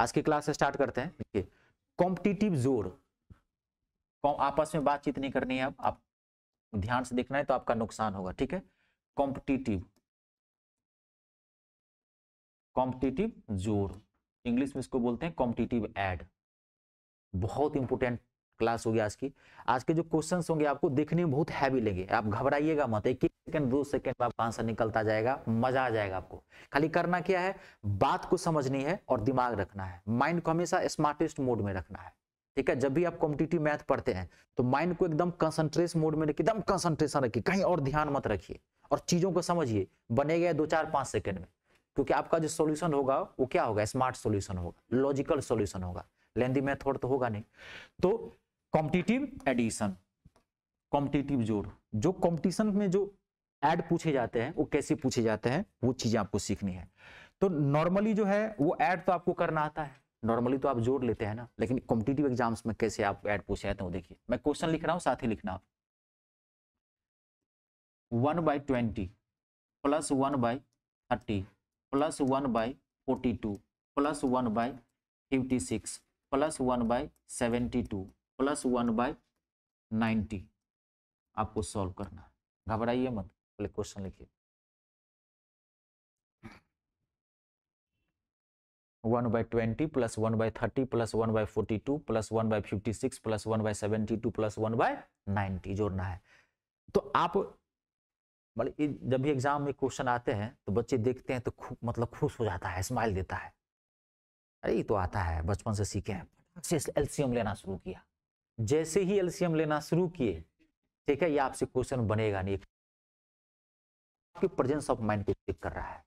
आज की class start करते हैं देखिए कॉम्पिटिटिव जोर आपस में बातचीत नहीं करनी है अब आप ध्यान से देखना है तो आपका नुकसान होगा ठीक है कॉम्पिटिटिव कॉम्पिटिटिव जोर इंग्लिश में इसको बोलते हैं कॉम्पिटिटिव एड बहुत इंपोर्टेंट क्लास होगी आज की आज के जो क्वेश्चन होंगे आपको देखने में बहुत हैवी लगे आप घबराइएगा मत एक सेकंड दो सेकंड में आपका आंसर निकलता जाएगा मजा आ जाएगा आपको खाली करना क्या है बात को समझनी है और दिमाग रखना है माइंड को हमेशा स्मार्टेस्ट मोड में रखना है ठीक है जब भी आप कॉम्पिटिटिव मैथ पढ़ते हैं तो माइंड को एकदम कंसंट्रेस मोड में रखिए एकदम कंसंट्रेशन रखिए कहीं और ध्यान मत रखिए और चीजों को समझिए बनेगा दो चार पांच सेकंड में क्योंकि आपका जो सोल्यूशन होगा वो क्या होगा स्मार्ट सोल्यूशन होगा लॉजिकल सोल्यूशन होगा लेंदी मैथ थोड़ा तो होगा नहीं तो कॉम्पिटिटिव एडिशन कॉम्पिटिटिव जोड़ जो कॉम्पिटिशन में जो एड पूछे जाते हैं वो कैसे पूछे जाते हैं वो चीजें आपको सीखनी है तो नॉर्मली जो है वो ऐड तो आपको करना आता है नॉर्मली तो आप जोड़ लेते हैं ना लेकिन कॉम्पिटेटिव एग्जाम्स में कैसे आप ऐड पूछे जाते हैं देखिए मैं क्वेश्चन लिख रहा हूँ साथ ही लिखना आप one by twenty plus one by thirty plus one by forty two plus one by fifty six plus one by seventy two plus one by ninety आपको सॉल्व करना है घबराइए मत पहले क्वेश्चन लिखिए one by twenty plus one by thirty plus one by forty two plus one by fifty six plus one by seventy two plus one by ninety जोड़ना है तो आप मतलब जब भी एग्जाम में क्वेश्चन आते हैं तो बच्चे देखते हैं तो खूब मतलब खुश हो जाता है स्माइल देता है अरे ये तो आता है बचपन से सीखे हैं एलसीएम लेना शुरू किया जैसे ही एलसीएम लेना शुरू किए ठीक है ये आपसे क्वेश्चन बनेगा नहीं आपके प्रेजेंस ऑफ माइंड को चेक कर रहा है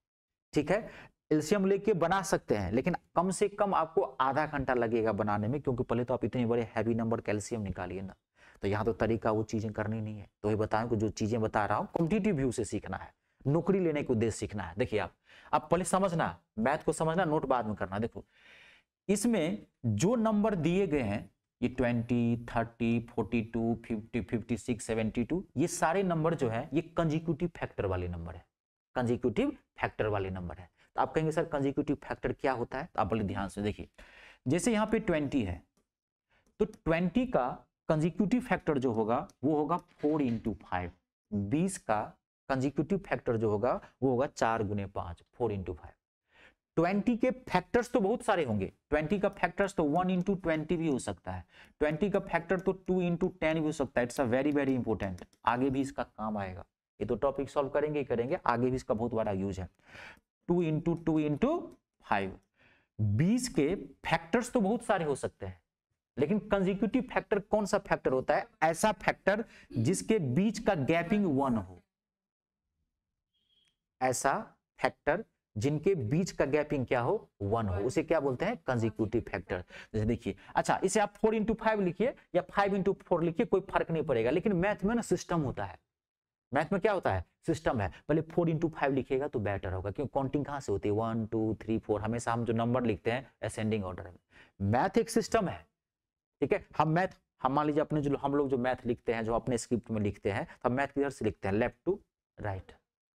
ठीक है एल्शियम लेके बना सकते हैं लेकिन कम से कम आपको आधा घंटा लगेगा बनाने में क्योंकि पहले तो आप इतने बड़े हैवी नंबर कैल्सियम निकालिए ना तो यहाँ तो तरीका वो चीज़ें करनी नहीं है तो ये बताऊँ कि जो चीज़ें बता रहा हूँ कॉम्पिटेटिव व्यू से सीखना है नौकरी लेने के उद्देश्य सीखना है देखिए आप अब पहले समझना मैथ को समझना नोट बाद में करना देखो इसमें जो नंबर दिए गए हैं ये twenty thirty forty two fifty fifty six seventy two ये सारे नंबर जो है ये कंजिक्यूटिव फैक्टर वाले नंबर है कंजिक्यूटिव फैक्टर वाले नंबर है तो आप कहेंगे सर कंजिक्यूटिव फैक्टर क्या होता है तो आप बोले ध्यान से देखिए जैसे यहाँ पे ट्वेंटी है तो ट्वेंटी का कंजिक्यूटिव फैक्टर जो होगा वो होगा फोर इंटू फाइव बीस का कंजिक्यूटिव फैक्टर जो होगा वो होगा चार गुने पाँच फोर इंटू फाइव ट्वेंटी के फैक्टर्स तो बहुत सारे होंगे ट्वेंटी का फैक्टर्स तो वन इंटू ट्वेंटी भी हो सकता है ट्वेंटी का फैक्टर तो टू इंटू टेन भी हो सकता है it's a very very important आगे भी इसका काम आएगा ये तो टॉपिक सॉल्व करेंगे ही करेंगे आगे भी इसका बहुत बड़ा यूज है two into two into five बीस के फैक्टर्स तो बहुत सारे हो सकते हैं लेकिन कंजिक्यूटिव फैक्टर कौन सा फैक्टर होता है ऐसा फैक्टर जिसके बीच का गैपिंग वन हो ऐसा फैक्टर जिनके बीच का गैपिंग क्या हो वन हो उसे क्या बोलते हैं कंजिक्यूटिव फैक्टर जैसे देखिए अच्छा इसे आप फोर इंटू फाइव लिखिए या फाइव इंटू फोर लिखिए कोई फर्क नहीं पड़ेगा लेकिन मैथ में ना सिस्टम होता है मैथ में क्या होता है सिस्टम है पहले फोर इंटू फाइव लिखिएगा तो बेटर होगा क्योंकि काउंटिंग कहाँ से होती है वन टू थ्री फोर हमेशा हम जो नंबर लिखते हैं असेंडिंग ऑर्डर में मैथ एक सिस्टम है ठीक है हम मैथ हम मान लीजिए अपने जो हम लोग जो मैथ लिखते हैं जो अपने स्क्रिप्ट में लिखते हैं तो हम मैथ किधर से लिखते हैं लेफ्ट टू राइट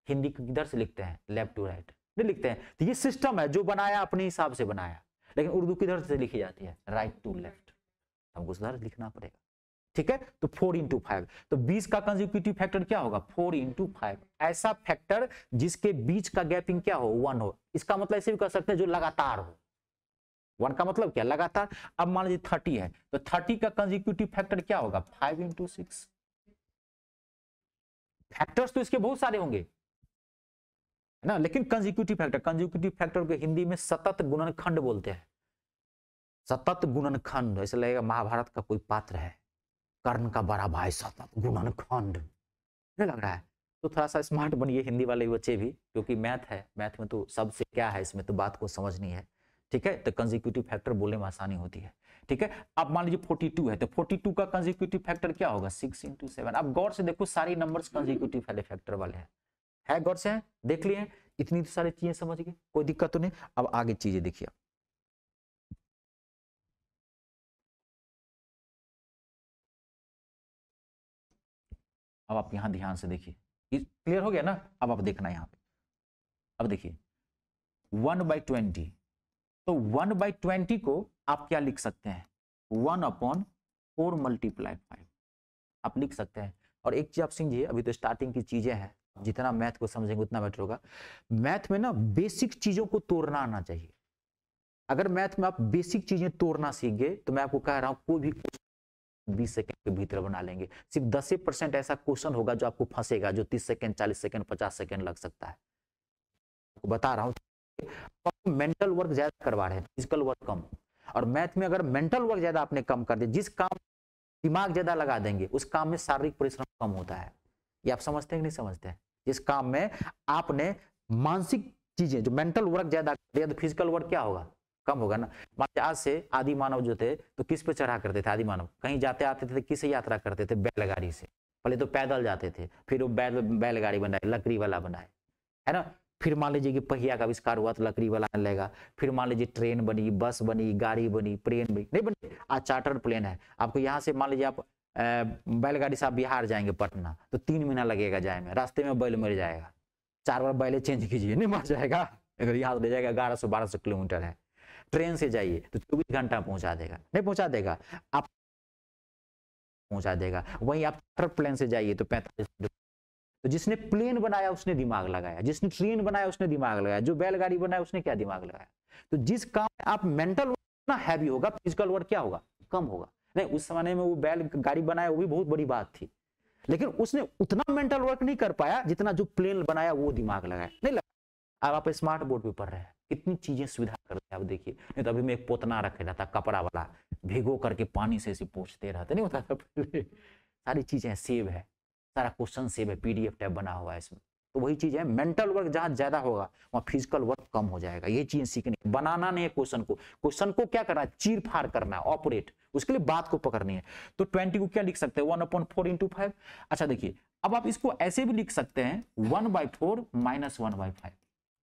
हिंदी किधर से लिखते हैं लेफ्ट टू राइट नहीं लिखते हैं तो ये सिस्टम है जो बनाया अपने हिसाब से बनाया लेकिन उर्दू किधर से लिखी जाती है राइट टू लेफ्ट हमको उधर लिखना पड़ेगा ठीक है तो फोर इंटू फाइव तो बीस का कंजिक्यूटिव फैक्टर क्या होगा फोर इंटू फाइव ऐसा फैक्टर जिसके बीच का गैपिंग क्या हो वन हो इसका मतलब ऐसे भी कर सकते हैं जो लगातार हो वन का मतलब क्या लगातार अब मान लीजिए थर्टी है तो थर्टी का कंजिक्यूटिव फैक्टर क्या होगा फाइव इंटू सिक्स फैक्टर्स तो इसके बहुत सारे होंगे है ना लेकिन कंजिक्यूटिव फैक्टर कंजिक्यूटिव फैक्टर को हिंदी में सतत गुणनखंड बोलते हैं सतत गुणनखंड ऐसे लगेगा महाभारत का कोई पात्र है कर्ण का बड़ा भाई सतत गुणनखंड नहीं लग रहा है तो थोड़ा सा स्मार्ट बनिए हिंदी वाले बच्चे भी क्योंकि मैथ है मैथ में तो सबसे क्या है इसमें तो बात को समझनी है ठीक है तो कंजिक्यूटिव फैक्टर बोलने में आसानी होती है ठीक है अब मान लीजिए 42 है तो 42 का कंजिक्यूटिव फैक्टर क्या होगा सिक्स इंटू सेवन अब गौर से देखो सारी नंबर कंजिक्यूटिव फैक्टर वाले हैं है गौर से है देख लिए इतनी तो सारी चीजें समझ गए कोई दिक्कत तो नहीं अब आगे चीजें देखिए अब आप यहां ध्यान से देखिए क्लियर हो गया ना अब आप देखना यहां पे अब देखिए वन बाई ट्वेंटी तो वन बाई ट्वेंटी को आप क्या लिख सकते हैं one upon four multiply five आप लिख सकते हैं और एक चीज आप समझिए अभी तो स्टार्टिंग की चीजें हैं जितना मैथ को समझेंगे उतना बेटर होगा मैथ में ना बेसिक चीजों को तोड़ना आना चाहिए अगर मैथ में आप बेसिक चीजें तोड़ना सीख गए तो मैं आपको कह रहा हूं कोई भी बीस सेकेंड के भीतर बना लेंगे सिर्फ दस परसेंट ऐसा क्वेश्चन होगा जो आपको फंसेगा जो तीस सेकेंड चालीस सेकेंड पचास सेकेंड लग सकता है बता रहा हूं मेंटल वर्क ज्यादा करवा रहे हैं फिजिकल वर्क कम और मैथ में अगर मेंटल वर्क ज्यादा आपने कम कर दिया जिस काम दिमाग ज्यादा लगा देंगे उस काम में शारीरिक परिश्रम कम होता है ये आप समझते हैं कि नहीं समझते हैं इस काम में आपने मानसिक चीजें जो मेंटल वर्क ज्यादा करेगा तो फिजिकल वर्क क्या होगा कम होगा ना मान आज से आदि मानव जो थे तो किस पे चढ़ा करते थे आदि मानव कहीं जाते आते थे तो किस यात्रा करते थे बैलगाड़ी से पहले तो पैदल जाते थे फिर वो बैल बैलगाड़ी बनाए लकड़ी वाला बनाए है ना फिर मान लीजिए कि पहिया का आविष्कार हुआ तो लकड़ी वाला आने लगेगा फिर मान लीजिए ट्रेन बनी बस बनी गाड़ी बनी प्लेन बनी नहीं बनी आज चार्टर प्लेन है आपको यहाँ से मान लीजिए आप बैलगाड़ी से आप बिहार जाएंगे पटना तो तीन महीना लगेगा जाए में रास्ते में बैल मर जाएगा चार बार बैले चेंज कीजिए नहीं मर जाएगा अगर यहाँ ले जाएगा ग्यारह सौ बारह सौ किलोमीटर है ट्रेन से जाइए तो चौबीस घंटा पहुंचा देगा नहीं पहुंचा देगा आप पहुंचा देगा वहीं आप प्लेन से जाइए तो पैंतालीस तो जिसने प्लेन बनाया उसने दिमाग लगाया जिसने ट्रेन बनाया उसने दिमाग लगाया जो बैलगाड़ी बनाया उसने क्या दिमाग लगाया तो जिस काम आप मेंटल वर्क ना हैवी होगा फिजिकल वर्क क्या होगा कम होगा नहीं उस समय में वो बैल गाड़ी बनाया वो भी बहुत बड़ी बात थी लेकिन उसने उतना मेंटल वर्क नहीं कर पाया जितना जो प्लेन बनाया वो दिमाग लगाया नहीं लगा अब आप स्मार्ट बोर्ड पे पढ़ रहे हैं कितनी चीजें सुविधा कर दिया आप देखिए नहीं तो अभी मैं एक पोतना रखे जाता कपड़ा वाला भिगो करके पानी से ऐसे पोछते रहते नहीं होता था पहले सारी चीजें सेव है सारा क्वेश्चन सेव है पीडीएफ टाइप बना हुआ है इसमें तो वही चीज है मेंटल वर्क जहां ज्यादा होगा वहां फिजिकल वर्क कम हो जाएगा ये चीज सीखनी बनाना नहीं है क्वेश्चन को क्वेश्चन को क्या करना है चीर फाड़ करना है ऑपरेट उसके लिए बात को पकड़नी है तो ट्वेंटी को क्या लिख सकते हैं one upon four into five अच्छा देखिए अब आप इसको ऐसे भी लिख सकते हैं one by four minus one by five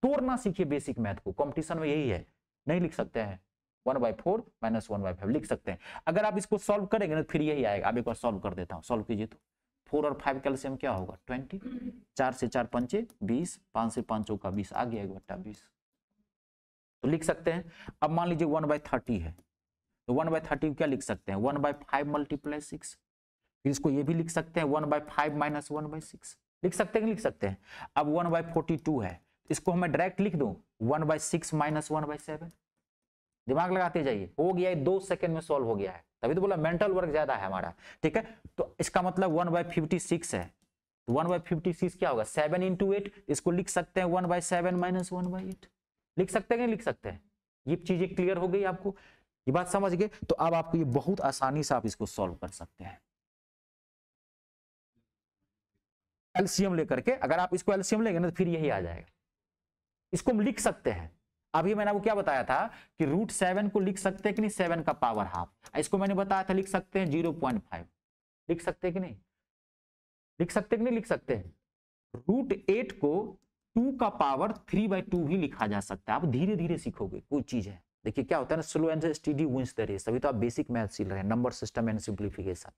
तोड़ना सीखिए बेसिक मैथ को कॉम्पिटिशन में यही है नहीं लिख सकते हैं one by four minus one by five लिख सकते हैं अगर आप इसको सॉल्व करेंगे ना फिर यही आएगा आप एक बार सॉल्व कर देता हूँ सॉल्व कीजिए तो फोर और फाइव कैल्सियम क्या होगा ट्वेंटी चार से चार पंचे बीस पांच से पांच का बीस आ गया एक बट्टा बीस तो लिख सकते हैं अब मान लीजिए वन बाई थर्टी है तो वन बाय थर्टी क्या लिख सकते हैं one by five multiply six फिर इसको ये भी लिख सकते हैं one by five minus one by six लिख सकते हैं लिख सकते हैं अब वन बाय फोर्टी टू है इसको हमें डायरेक्ट लिख दूं one by six minus one by seven दिमाग लगाते जाइए हो गया है दो सेकेंड में सॉल्व हो गया है तभी तो बोला मेंटल वर्क ज्यादा है हमारा ठीक है तो इसका मतलब वन बाय फिफ्टी सिक्स है तो वन बाय फिफ्टी सिक्स क्या होगा सेवन इंटू एट इसको लिख सकते हैं one by seven minus one by eight लिख सकते हैं लिख सकते हैं ये चीजें क्लियर हो गई आपको ये बात समझ गए तो अब आपको ये बहुत आसानी से आप इसको सॉल्व कर सकते हैं एल्सियम लेकर के अगर आप इसको एल्सियम लेंगे ना तो फिर यही आ जाएगा इसको हम लिख सकते हैं अभी मैंने आपको क्या बताया था कि रूट सेवन को लिख सकते हैं कि नहीं सेवन का पावर हाफ इसको मैंने बताया था लिख सकते हैं जीरो पॉइंट फाइव लिख सकते हैं कि नहीं लिख सकते कि नहीं लिख सकते हैं रूट एट को टू का पावर थ्री बाई टू भी लिखा जा सकता है आप धीरे धीरे सीखोगे कोई चीज है देखिए क्या होता है ना slow and study wins the race अभी तो आप बेसिक मैथ सीख रहे हैं नंबर सिस्टम एंड सिंप्लीफिकेशन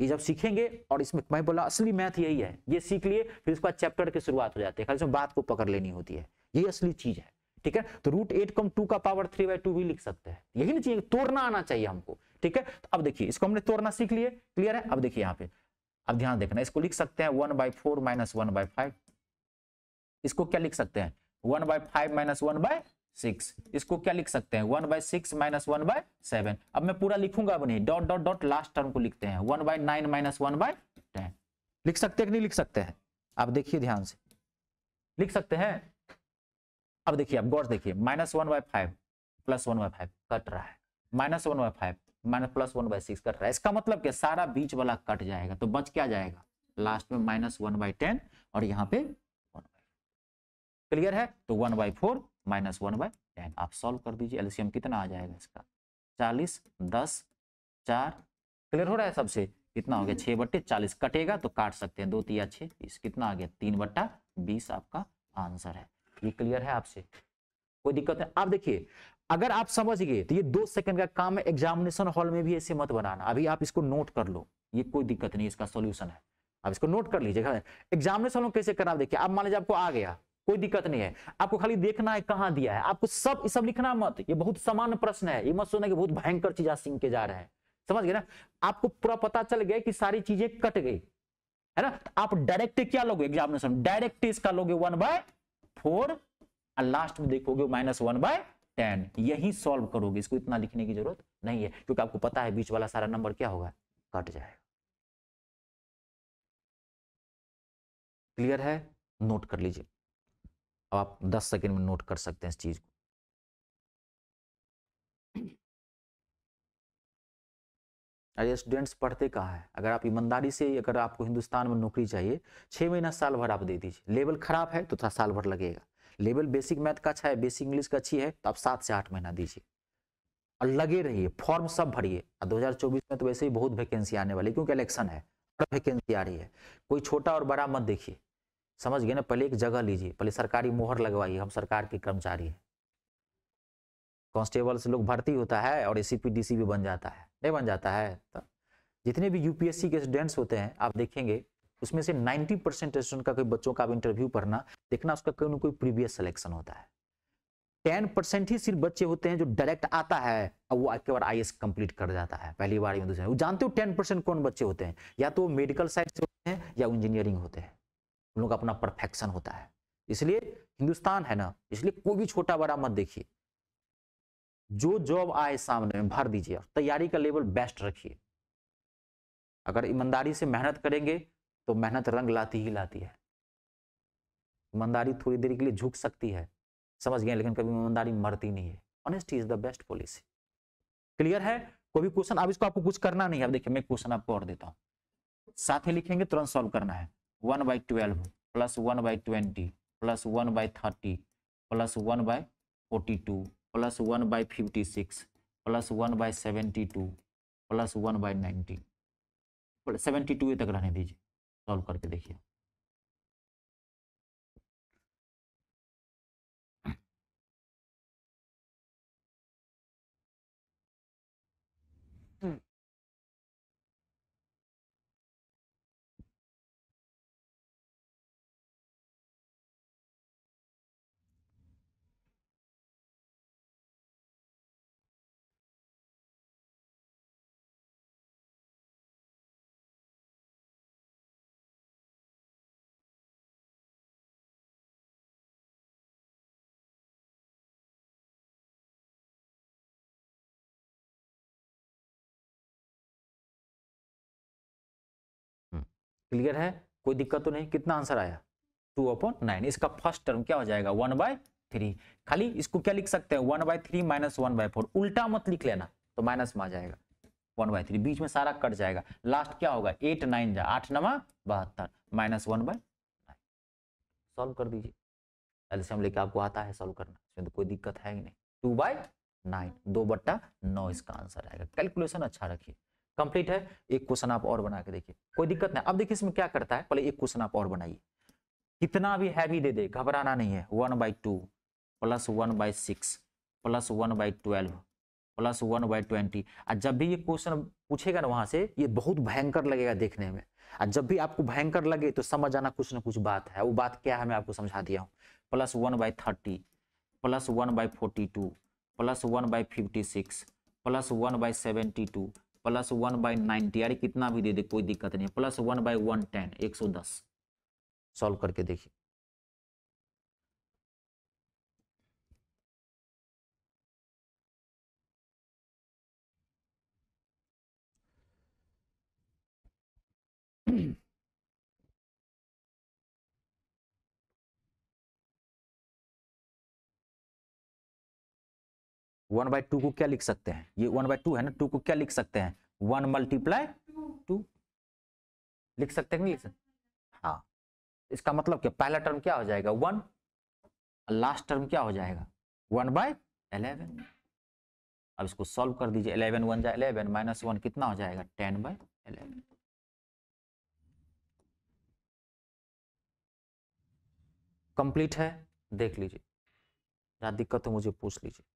ये जब सीखेंगे और इसमें मैं बोला असली मैथ यही है ये सीख लिए फिर उसके बाद चैप्टर की शुरुआत हो जाती है खाली बात को पकड़ लेनी होती है ये असली चीज है ठीक है तो रूट एट कम टू का पावर थ्री बाई टू भी लिख सकते हैं यही ना चाहिए तोड़ना आना चाहिए हमको ठीक है तो अब देखिए इसको हमने तोड़ना सीख लिए क्लियर है अब देखिए यहाँ पे अब ध्यान देखना इसको लिख सकते हैं one by four minus one by five इसको क्या लिख सकते हैं one by five minus one by six इसको क्या लिख सकते हैं one by six minus one by seven अब मैं पूरा लिखूंगा अब नहीं dot dot dot last term को लिखते हैं one by nine minus one by ten लिख सकते हैं कि नहीं लिख सकते हैं आप देखिए ध्यान से लिख सकते हैं अब देखिए आप गौर देखिए minus one by five plus one by five cut रहा है minus one by five minus plus one by six cut रहा है इसका मतलब क्या सारा बीच वाला कट जाएगा तो बच क्या जाएगा लास्ट में माइनस वन बाय टेन और यहाँ पे वन क्लियर है तो one by four minus one by ten आप सॉल्व कर दीजिए एल्सियम कितना आ जाएगा इसका चालीस दस चार क्लियर हो रहा है सबसे कितना हो गया हम्म। छह बट्टे चालीस कटेगा तो काट सकते हैं दो तीन छः बीस कितना आ गया तीन बट्टा बीस आपका आंसर है ये क्लियर है आपसे कोई दिक्कत है आप देखिए अगर आप समझ गए तो ये दो सेकंड का काम है एग्जामिनेशन हॉल में भी ऐसे मत बनाना अभी आप इसको नोट कर लो ये कोई दिक्कत नहीं इसका सोल्यूशन है आप इसको नोट कर लीजिएगा एग्जामिनेशन हॉल कैसे करना देखिए आप मान लीजिए आपको आ गया कोई दिक्कत नहीं है आपको खाली देखना है कहाँ दिया है आपको सब सब लिखना मत ये बहुत सामान्य प्रश्न है ये मत सुना कि बहुत भयंकर चीज आज के जा रहे हैं समझ गए ना आपको पूरा पता चल गया कि सारी चीजें कट गई है ना तो आप डायरेक्ट क्या लोगे एग्जामिनेशन डायरेक्ट इसका लोगे वन बाय फोर और लास्ट में देखोगे माइनस वन बाय टेन यही सॉल्व करोगे इसको इतना लिखने की जरूरत नहीं है क्योंकि आपको पता है बीच वाला सारा नंबर क्या होगा कट जाएगा क्लियर है नोट कर लीजिए अब आप 10 सेकंड में नोट कर सकते हैं इस चीज़ को अरे स्टूडेंट्स पढ़ते कहाँ है अगर आप ईमानदारी से अगर आपको हिंदुस्तान में नौकरी चाहिए छः महीना साल भर आप दे दीजिए लेवल खराब है तो थोड़ा साल भर लगेगा लेवल बेसिक मैथ का अच्छा है बेसिक इंग्लिश का अच्छी है तो आप सात से आठ महीना दीजिए और लगे रहिए फॉर्म सब भरिए और 2024 में तो वैसे ही बहुत वैकेंसी आने वाली क्योंकि इलेक्शन है हर वैकेंसी आ रही है कोई छोटा और बड़ा मत देखिए समझ गए ना पहले एक जगह लीजिए पहले सरकारी मोहर लगवाइए हम सरकार के कर्मचारी हैं कांस्टेबल से लोग भर्ती होता है और ए सी भी बन जाता है नहीं बन जाता है तो जितने भी यूपीएससी के स्टूडेंट्स होते हैं आप देखेंगे उसमें से 90 परसेंट स्टूडेंट का कोई बच्चों का इंटरव्यू पढ़ना देखना उसका कोई ना कोई प्रीवियस सिलेक्शन होता है टेन परसेंट ही सिर्फ बच्चे होते हैं जो डायरेक्ट आता है और वो एक बार आई कंप्लीट कर जाता है पहली बार में दूसरे वो जानते हो टेन परसेंट कौन बच्चे होते हैं या तो मेडिकल साइड से होते हैं या इंजीनियरिंग होते हैं उन लोग का अपना परफेक्शन होता है इसलिए हिंदुस्तान है ना इसलिए कोई भी छोटा बड़ा मत देखिए जो जॉब आए सामने में भर दीजिए और तैयारी का लेवल बेस्ट रखिए अगर ईमानदारी से मेहनत करेंगे तो मेहनत रंग लाती ही लाती है ईमानदारी थोड़ी देर के लिए झुक सकती है समझ गए लेकिन कभी ईमानदारी मरती नहीं है honesty is the best policy clear है कोई भी क्वेश्चन अब इसको आपको कुछ करना नहीं है अब देखिए मैं क्वेश्चन आपको और देता हूँ साथ ही लिखेंगे तुरंत सॉल्व करना है one by twelve plus one by twenty plus one by thirty plus one by forty two plus one by fifty six plus one by seventy two plus one by ninety seventy two तक रहने दीजिए solve करके देखिए clear है कोई दिक्कत तो नहीं कितना आंसर आया टू अपॉन नाइन इसका फर्स्ट टर्म क्या हो जाएगा वन बाय थ्री खाली इसको क्या लिख सकते हैं one by three minus one by four उल्टा मत लिख लेना तो माइनस में आ जाएगा वन बाय थ्री बीच में सारा कट जाएगा लास्ट क्या होगा एट नाइन जा आठ नवा बहत्तर minus one by nine solve कर दीजिए एल्सियम लेके आपको आता है सॉल्व करना इसमें तो कोई दिक्कत है ही नहीं टू बाय नाइन दो बट्टा नौ इसका आंसर आएगा कैलकुलेशन अच्छा रखिए कंप्लीट है एक क्वेश्चन आप और बना के देखिए कोई दिक्कत नहीं अब देखिए इसमें क्या करता है पहले एक क्वेश्चन आप और बनाइए कितना भी हैवी दे दे घबराना नहीं है one by two plus one by six plus one by twelve plus one by twenty और जब भी ये क्वेश्चन पूछेगा ना वहाँ से ये बहुत भयंकर लगेगा देखने में और जब भी आपको भयंकर लगे तो समझ आना कुछ ना कुछ बात है वो बात क्या है मैं आपको समझा दिया हूँ plus one by thirty plus one by forty two plus one by fifty six plus one by seventy two plus one by ninety यार कितना भी दे दे कोई दिक्कत नहीं है plus one by one ten एक सौ दस सॉल्व करके देखिए वन बाई टू को क्या लिख सकते हैं ये वन बाई टू है ना टू को क्या लिख सकते हैं वन मल्टीप्लाई टू लिख सकते हैं लिख सकते हाँ इसका मतलब क्या पहला टर्म क्या हो जाएगा वन लास्ट टर्म क्या हो जाएगा वन बाय एलेवन अब इसको सॉल्व कर दीजिए एलेवन वन जाए एलेवन माइनस वन कितना हो जाएगा टेन बाय एलेवन कंप्लीट है देख लीजिए ज्यादा दिक्कत हो मुझे पूछ लीजिए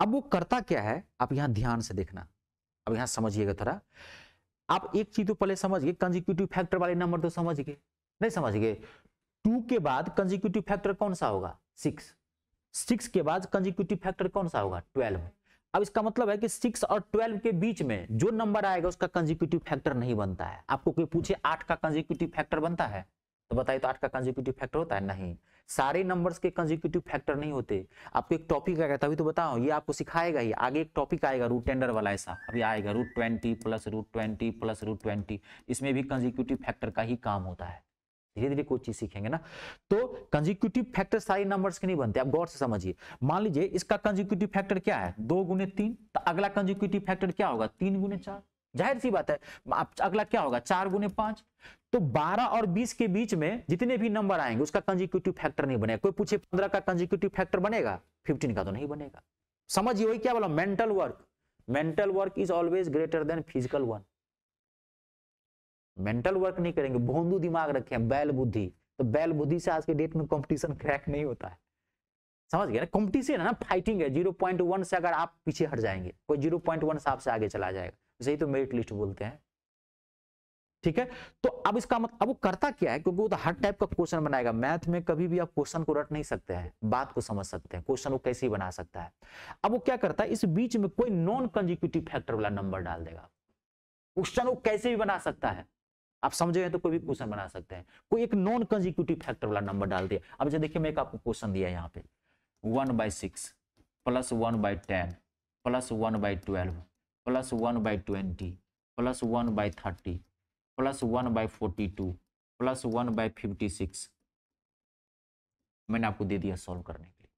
अब वो करता क्या है आप यहां ध्यान से देखना अब यहां समझिएगा थोड़ा आप एक चीज तो पहले समझ गए कंजिक्यूटिव फैक्टर वाले नंबर तो समझ गए नहीं समझ गए टू के बाद कंजिक्यूटिव फैक्टर कौन सा होगा सिक्स सिक्स के बाद कंजिक्यूटिव फैक्टर कौन सा होगा ट्वेल्व अब इसका मतलब है कि सिक्स और ट्वेल्व के बीच में जो नंबर आएगा उसका कंजिक्यूटिव फैक्टर नहीं बनता है आपको कोई पूछे आठ का कंजिक्यूटिव फैक्टर बनता है तो बताइए तो आठ का कंजिक्यूटिव फैक्टर होता है नहीं सारे नंबर्स के कंजिक्यूटिव फैक्टर नहीं होते आपको एक टॉपिक आएगा तभी तो बताओ ये आपको सिखाएगा ही आगे एक टॉपिक आएगा रूट टेंडर वाला ऐसा अभी आएगा root twenty plus root twenty plus root twenty इसमें भी कंजिक्यूटिव फैक्टर का ही काम होता है धीरे धीरे कोई चीज सीखेंगे ना तो कंजिक्यूटिव फैक्टर सारे नंबर्स के नहीं बनते आप गौर से समझिए मान लीजिए इसका कंजिक्यूटिव फैक्टर क्या है दो गुने तीन तो अगला कंजिक्यूटिव फैक्टर क्या होगा तीन गुने चार जाहिर सी बात है अगला क्या होगा चार गुने पांच तो 12 और 20 के बीच में जितने भी नंबर आएंगे उसका कंजिक्यूटिव फैक्टर नहीं बनेगा कोई पूछे 15 का कंजिक्यूटिव फैक्टर बनेगा 15 का तो नहीं बनेगा समझिए वही क्या बोला mental work mental work is always greater than physical one mental work नहीं करेंगे भोंदू दिमाग रखे बैल बुद्धि तो बैल बुद्धि से आज के डेट में कॉम्पिटिशन क्रैक नहीं होता है समझ गए ना कॉम्पिटिशन है ना फाइटिंग है 0.1 से अगर आप पीछे हट जाएंगे कोई 0.1 से आपसे आगे चला जाएगा इसे ही तो मेरिट लिस्ट बोलते हैं ठीक है तो अब इसका मतलब अब वो करता क्या है क्योंकि वो तो हर टाइप का क्वेश्चन बनाएगा मैथ में कभी भी आप क्वेश्चन को रट नहीं सकते हैं बात को समझ सकते हैं क्वेश्चन वो कैसे बना सकता है अब वो क्या करता है इस बीच में कोई नॉन कंजिक्यूटिव फैक्टर वाला नंबर डाल देगा क्वेश्चन वो कैसे भी बना सकता है आप समझ गए तो कोई भी क्वेश्चन बना सकते हैं कोई एक नॉन कंजिक्यूटिव फैक्टर वाला नंबर डाल दिया अब जैसे देखिए मैं एक आपको क्वेश्चन दिया यहाँ पे one by six plus one by ten plus one by twelve plus one by twenty plus one by thirty plus one by forty two plus one by fifty six मैंने आपको दे दिया सॉल्व करने के लिए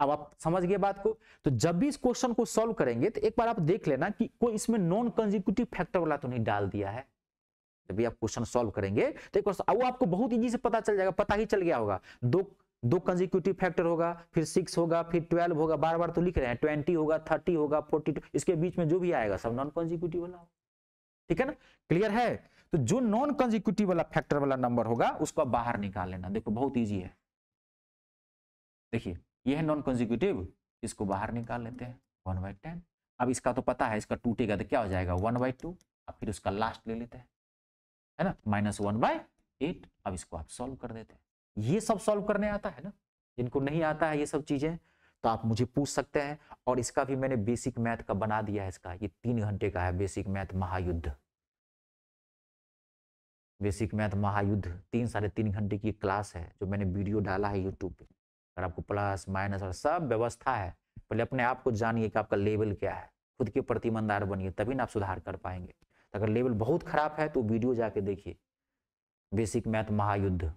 अब आप समझ गए बात को तो जब भी इस क्वेश्चन को सॉल्व करेंगे तो एक बार आप देख लेना कि कोई इसमें नॉन कंजिक्यूटिव फैक्टर वाला तो नहीं डाल दिया है जब भी आप क्वेश्चन सॉल्व करेंगे तो एक वो आपको बहुत ईजी से पता चल जाएगा पता ही चल गया होगा दो दो कंजिक्यूटिव फैक्टर होगा फिर सिक्स होगा फिर ट्वेल्व होगा बार बार तो लिख रहे हैं ट्वेंटी होगा थर्टी होगा फोर्टी टू इसके बीच में जो भी आएगा सब नॉन कंजिक्यूटिव वाला ठीक है ना क्लियर है तो जो नॉन कंजिक्यूटिव वाला फैक्टर वाला नंबर होगा उसको आप बाहर निकाल लेना देखो बहुत ईजी है देखिए ये है नॉन कंजिक्यूटिव इसको बाहर निकाल लेते हैं वन बाई टेन अब इसका तो पता है इसका टूटेगा तो क्या हो जाएगा वन बाई टू अब फिर उसका लास्ट ले लेते हैं है ना माइनस वन बाई एट अब इसको आप सॉल्व कर देते हैं ये सब सॉल्व करने आता है ना जिनको नहीं आता है ये सब चीजें तो आप मुझे पूछ सकते हैं और इसका भी मैंने बेसिक मैथ का बना दिया है इसका ये तीन घंटे का है बेसिक मैथ महायुद्ध बेसिक मैथ महायुद्ध तीन साढ़े तीन घंटे की क्लास है जो मैंने वीडियो डाला है यूट्यूब पे अगर आपको प्लस माइनस और सब व्यवस्था है पहले अपने आप को जानिए कि आपका लेवल क्या है खुद के प्रतिमानदार बनिए तभी ना आप सुधार कर पाएंगे अगर लेवल बहुत खराब है तो वीडियो जाके देखिए बेसिक मैथ महायुद्ध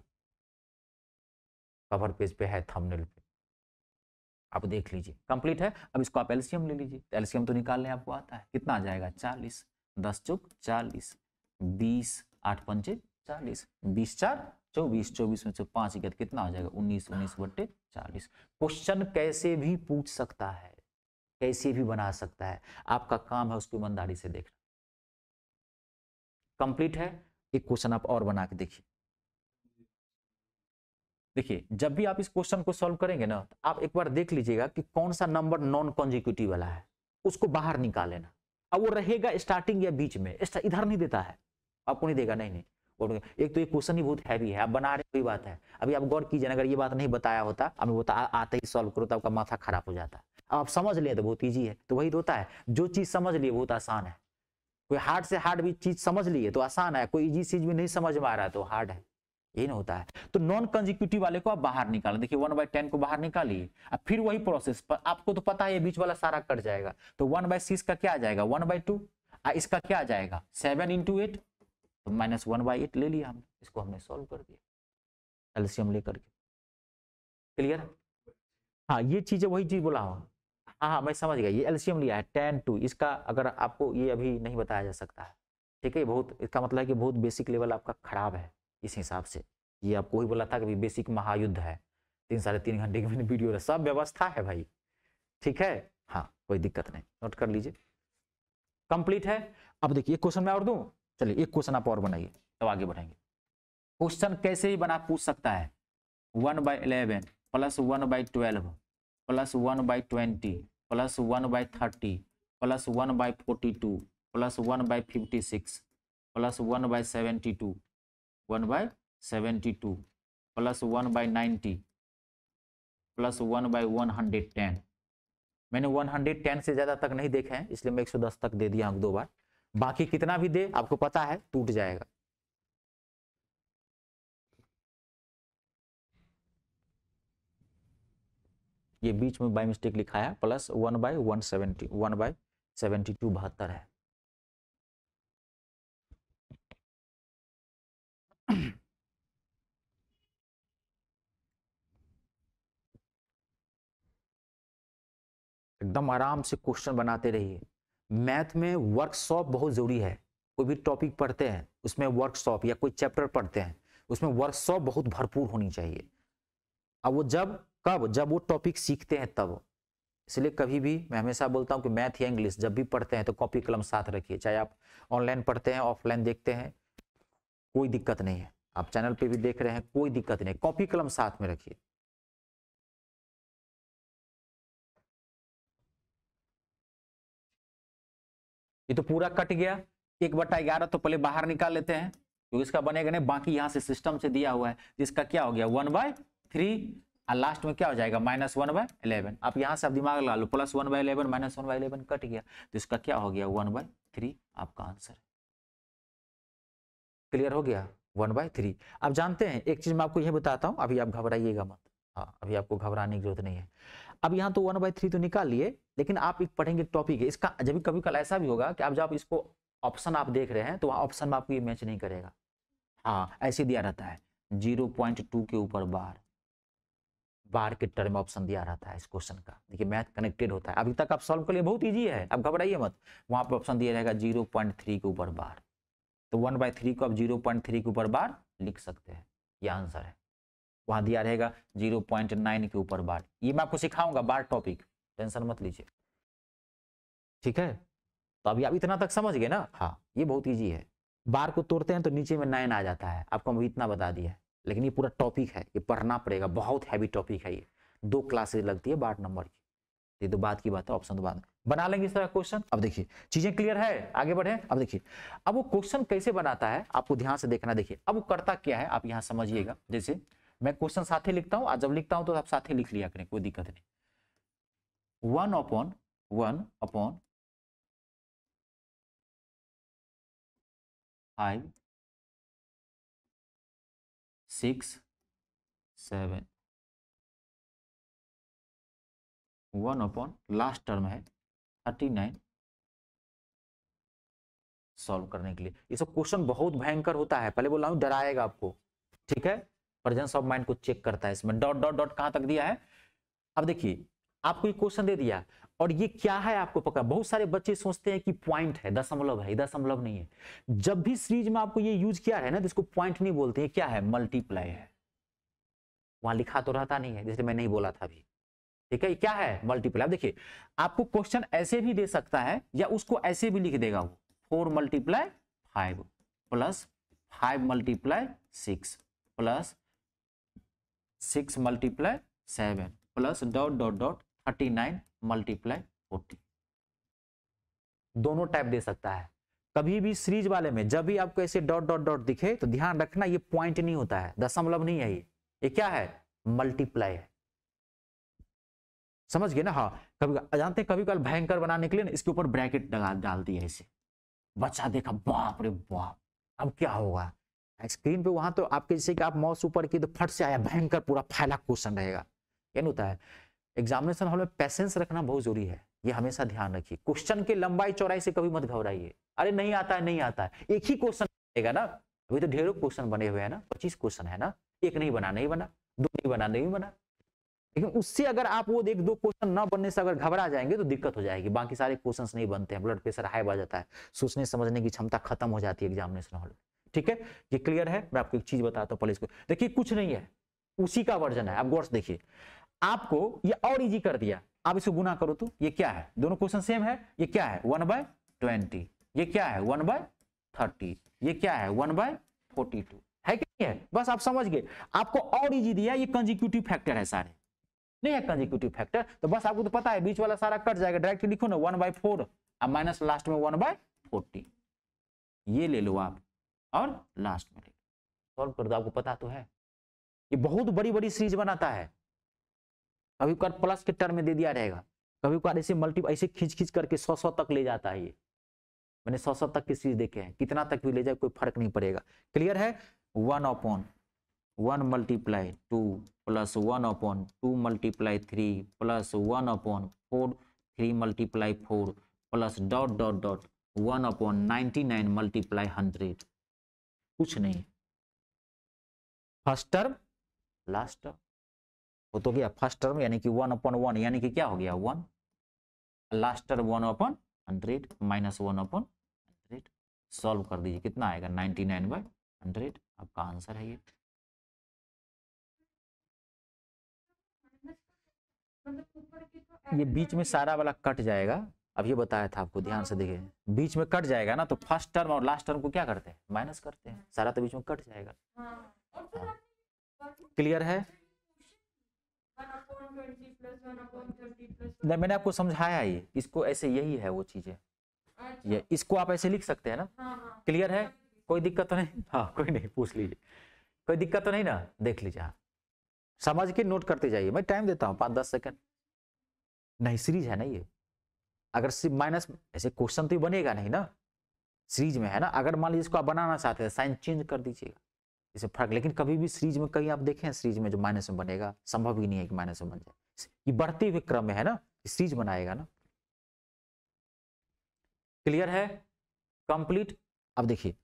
कवर पेज पे है थंबनेल पे आप देख लीजिए कंप्लीट है अब इसको आप एल्शियम ले लीजिए एल्शियम तो, तो निकालने आपको आता है कितना आ जाएगा चालीस दस चौक चालीस बीस आठ पंचे चालीस बीस चार चौबीस चौबीस में से पांच इकहत्तर कितना आ जाएगा उन्नीस उन्नीस बट्टे चालीस क्वेश्चन कैसे भी पूछ सकता है कैसे भी बना सकता है आपका काम है उसको ईमानदारी से देखना कंप्लीट है एक क्वेश्चन आप और बना के देखिए देखिए जब भी आप इस क्वेश्चन को सॉल्व करेंगे ना तो आप एक बार देख लीजिएगा कि कौन सा नंबर नॉन कॉन्जिक्यूटिव वाला है उसको बाहर निकाल लेना अब वो रहेगा स्टार्टिंग या बीच में इधर नहीं देता है आपको नहीं देगा नहीं नहीं एक तो ये क्वेश्चन ही बहुत हैवी है आप बना रहे कोई बात है अभी आप गौर कीजिए अगर ये बात नहीं बताया होता अभी वो तो आते ही सॉल्व करो तो आपका माथा खराब हो जाता अब आप समझ लिया तो बहुत ईजी है तो वही तो होता है जो चीज़ समझ लिए बहुत आसान है कोई हार्ड से हार्ड भी चीज़ समझ लिए तो आसान है कोई ईजी चीज़ भी नहीं समझ में आ रहा तो हार्ड है ये नहीं होता है तो नॉन कंजिक्यूटिव वाले को आप बाहर निकालें देखिए वन बाय टेन को बाहर निकालिए अब फिर वही प्रोसेस पर आपको तो पता है बीच वाला सारा कट जाएगा तो वन बाय सिक्स का क्या आ जाएगा वन बाय टू इसका क्या आ जाएगा सेवन इंटू एट तो माइनस वन बाई एट ले लिया हमने इसको हमने सॉल्व कर दिया एल्सियम लेकर के क्लियर हाँ ये चीज वही चीज़ बोला हूँ हाँ हाँ मैं समझ गया ये एल्शियम लिया है टेन टू इसका अगर आपको ये अभी नहीं बताया जा सकता है ठीक है बहुत इसका मतलब है कि बहुत बेसिक लेवल आपका खराब है इस हिसाब से ये आपको ही बोला था कि बेसिक महायुद्ध है तीन साढ़े तीन घंटे की मैंने वीडियो सब व्यवस्था है भाई ठीक है हाँ कोई दिक्कत नहीं नोट कर लीजिए कंप्लीट है अब देखिए एक क्वेश्चन मैं और दूं चलिए एक क्वेश्चन आप और बनाइए तब तो आगे बढ़ेंगे क्वेश्चन कैसे ही बना पूछ सकता है one by eleven plus one by twelve plus one by twenty plus one by thirty plus one by forty two plus one by fifty six plus one by seventy two one by seventy two plus one by ninety plus one by one hundred ten मैंने one hundred ten से ज़्यादा तक नहीं देखे हैं इसलिए मैं एक सौ दस तक दे दिया दो बार बाकी कितना भी दे आपको पता है टूट जाएगा ये बीच में बाय मिस्टेक लिखा है plus one by one seventy one by seventy two बहत्तर है एकदम आराम से क्वेश्चन बनाते रहिए मैथ में वर्कशॉप बहुत ज़रूरी है कोई भी टॉपिक पढ़ते हैं उसमें वर्कशॉप या कोई चैप्टर पढ़ते हैं उसमें वर्कशॉप बहुत भरपूर होनी चाहिए अब वो जब कब जब वो टॉपिक सीखते हैं तब इसलिए कभी भी मैं हमेशा बोलता हूँ कि मैथ या इंग्लिश जब भी पढ़ते हैं तो कॉपी कलम साथ रखिए चाहे आप ऑनलाइन पढ़ते हैं ऑफलाइन देखते हैं कोई दिक्कत नहीं है आप चैनल पे भी देख रहे हैं कोई दिक्कत नहीं कॉपी कलम साथ में रखिए ये तो पूरा कट गया एक बट्टा ग्यारह तो पहले बाहर निकाल लेते हैं क्योंकि इसका बनेगा नहीं बाकी यहां से सिस्टम से दिया हुआ है जिसका क्या हो गया वन बाय थ्री और लास्ट में क्या हो जाएगा माइनस वन बाय इलेवन आप यहाँ से आप दिमाग लगा लो plus one by eleven minus one by eleven cut गया तो इसका क्या हो गया वन बाय थ्री आपका आंसर है क्लियर हो गया वन बाय थ्री अब जानते हैं एक चीज मैं आपको यह बताता हूँ अभी आप घबराइएगा मत हाँ अभी आपको घबराने की जरूरत नहीं है अब यहाँ तो वन बाई थ्री तो निकाल लिए लेकिन आप एक पढ़ेंगे टॉपिक है इसका जब कभी कल ऐसा भी होगा कि आप जब इसको ऑप्शन आप देख रहे हैं तो वहाँ ऑप्शन में आपको ये मैच नहीं करेगा हाँ ऐसे दिया रहता है जीरो पॉइंट टू के ऊपर बार बार के टर्म ऑप्शन दिया रहता है इस क्वेश्चन का देखिए मैथ कनेक्टेड होता है अभी तक आप सॉल्व कर लिए बहुत ईजी है आप घबराइए मत वहाँ पर ऑप्शन दिया रहेगा जीरो पॉइंट थ्री के ऊपर बार तो वन बाई थ्री को आप जीरो पॉइंट थ्री के ऊपर बार लिख सकते हैं यह आंसर है वहाँ दिया रहेगा जीरो पॉइंट नाइन के ऊपर बार ये मैं आपको सिखाऊंगा बार टॉपिक टेंशन मत लीजिए ठीक है तो अभी आप इतना तक समझ गए ना हाँ ये बहुत ईजी है बार को तोड़ते हैं तो नीचे में नाइन आ जाता है आपको हम इतना बता दिया है लेकिन ये पूरा टॉपिक है ये पढ़ना पड़ेगा बहुत हैवी टॉपिक है ये दो क्लासेज लगती है बार नंबर की ये तो बात की बात है तो ऑप्शन तो बात बना लेंगे इस तरह क्वेश्चन अब देखिए चीजें क्लियर है आगे बढ़े अब देखिए अब वो क्वेश्चन कैसे बनाता है आपको ध्यान से देखना देखिए अब वो करता क्या है आप यहाँ समझिएगा जैसे मैं क्वेश्चन साथ ही लिखता हूँ और जब लिखता हूँ तो आप ही लिख लिया करें कोई दिक्कत नहीं one upon one upon five six seven one upon last term है थर्टी नाइन सॉल्व करने के लिए ये सब क्वेश्चन बहुत भयंकर होता है पहले बोल रहा हूँ डराएगा आपको ठीक है प्रेजेंस ऑफ माइंड को चेक करता है इसमें डॉट डॉट डॉट कहाँ तक दिया है अब देखिए आपको ये क्वेश्चन दे दिया और ये क्या है आपको पक्का बहुत सारे बच्चे सोचते हैं कि पॉइंट है दशमलव है दशमलव नहीं है जब भी सीरीज में आपको ये यूज किया है ना तो इसको पॉइंट नहीं बोलते हैं क्या है मल्टीप्लाई है वहां लिखा तो रहता नहीं है जैसे मैं नहीं बोला था अभी ठीक है क्या है मल्टीप्लाई आप देखिए आपको क्वेश्चन ऐसे भी दे सकता है या उसको ऐसे भी लिख देगा वो four multiply five plus five multiply six plus six multiply seven plus dot dot dot thirty nine multiply forty दोनों टाइप दे सकता है कभी भी सीरीज वाले में जब भी आपको ऐसे डॉट डॉट डॉट दिखे तो ध्यान रखना ये पॉइंट नहीं होता है दशमलव नहीं है ये ये क्या है मल्टीप्लाई है समझ गए ना हाँ कभी जानते हैं कभी कल भयंकर बनाने के लिए ना इसके ऊपर ब्रैकेट लगा डाल दिया इसे बच्चा देखा बाप रे बाप अब क्या होगा स्क्रीन पे वहां तो आपके जैसे कि आप माउस ऊपर की तो फट से आया भयंकर पूरा फैला क्वेश्चन रहेगा क्या होता है एग्जामिनेशन हॉल में पैसेंस रखना बहुत जरूरी है ये हमेशा ध्यान रखिए क्वेश्चन के लंबाई चौड़ाई से कभी मत घबराइए अरे नहीं आता है नहीं आता है एक ही क्वेश्चन रहेगा ना अभी तो ढेरों क्वेश्चन बने हुए हैं ना पच्चीस क्वेश्चन है ना एक नहीं बना नहीं बना दो नहीं बना नहीं बना लेकिन उससे अगर आप वो एक दो क्वेश्चन ना बनने से अगर घबरा जाएंगे तो दिक्कत हो जाएगी बाकी सारे क्वेश्चन नहीं बनते हैं ब्लड प्रेशर हाई बढ़ जाता है सोचने समझने की क्षमता खत्म हो जाती है एग्जामिनेशन हॉल में ठीक है ये क्लियर है मैं आपको एक चीज बताता हूँ पुलिस को देखिए कुछ नहीं है उसी का वर्जन है आप गौर देखिए आपको ये और इजी कर दिया आप इसको गुना करो तो ये क्या है दोनों क्वेश्चन सेम है ये क्या है वन बाय ट्वेंटी ये क्या है वन बाय थर्टी ये क्या है वन बाय फोर्टी टू है क्या है बस आप समझ गए आपको और इजी दिया ये कंजिक्यूटिव फैक्टर है सारे नहीं है कंजिक्यूटिव फैक्टर तो बस आपको तो पता है बीच वाला सारा कट जाएगा डायरेक्ट लिखो ना वन बाई फोर और माइनस लास्ट में वन बाय फोर्टी ये ले लो आप और लास्ट में ले लो सॉल्व कर दो आपको पता तो है ये बहुत बड़ी बड़ी सीरीज बनाता है कभी कर प्लस के टर्म में दे दिया रहेगा कभी कभार ऐसे मल्टी ऐसे खींच खींच करके सौ सौ तक ले जाता है ये मैंने सौ सौ तक की सीरीज देखे हैं कितना तक भी ले जाए कोई फर्क नहीं पड़ेगा क्लियर है one upon one multiply two plus one upon two multiply three plus one upon four three multiply four plus dot dot dot one upon ninety nine multiply hundred कुछ नहीं फर्स्ट टर्म लास्ट टर्म वो तो गया first term यानी कि one upon one यानी कि क्या हो गया one last term one upon hundred minus one upon hundred solve कर दीजिए कितना आएगा नाइन्टी नाइन बाई हंड्रेड आपका आंसर है ये ये बीच में सारा वाला कट जाएगा अब ये बताया था आपको ध्यान से देखिए बीच में कट जाएगा ना तो फर्स्ट टर्म और लास्ट टर्म को क्या करते हैं माइनस करते हैं सारा तो बीच में कट जाएगा क्लियर है नहीं मैंने आपको समझाया ये इसको ऐसे यही है वो चीजें ये इसको आप ऐसे लिख सकते हैं ना क्लियर है कोई दिक्कत तो नहीं हाँ कोई नहीं पूछ लीजिए कोई दिक्कत तो नहीं ना देख लीजिए आप हाँ। समझ के नोट करते जाइए मैं टाइम देता हूँ पाँच दस सेकेंड नहीं सीरीज है ना ये अगर सिर्फ माइनस ऐसे क्वेश्चन तो बनेगा नहीं ना सीरीज में है ना अगर मान लीजिए इसको आप बनाना चाहते हैं साइन चेंज कर दीजिएगा इसे फर्क लेकिन कभी भी सीरीज में कहीं आप देखें सीरीज में जो माइनस में बनेगा संभव ही नहीं है कि माइनस में बन जाए ये बढ़ते हुए क्रम में है ना सीरीज बनाएगा ना क्लियर है कंप्लीट अब देखिए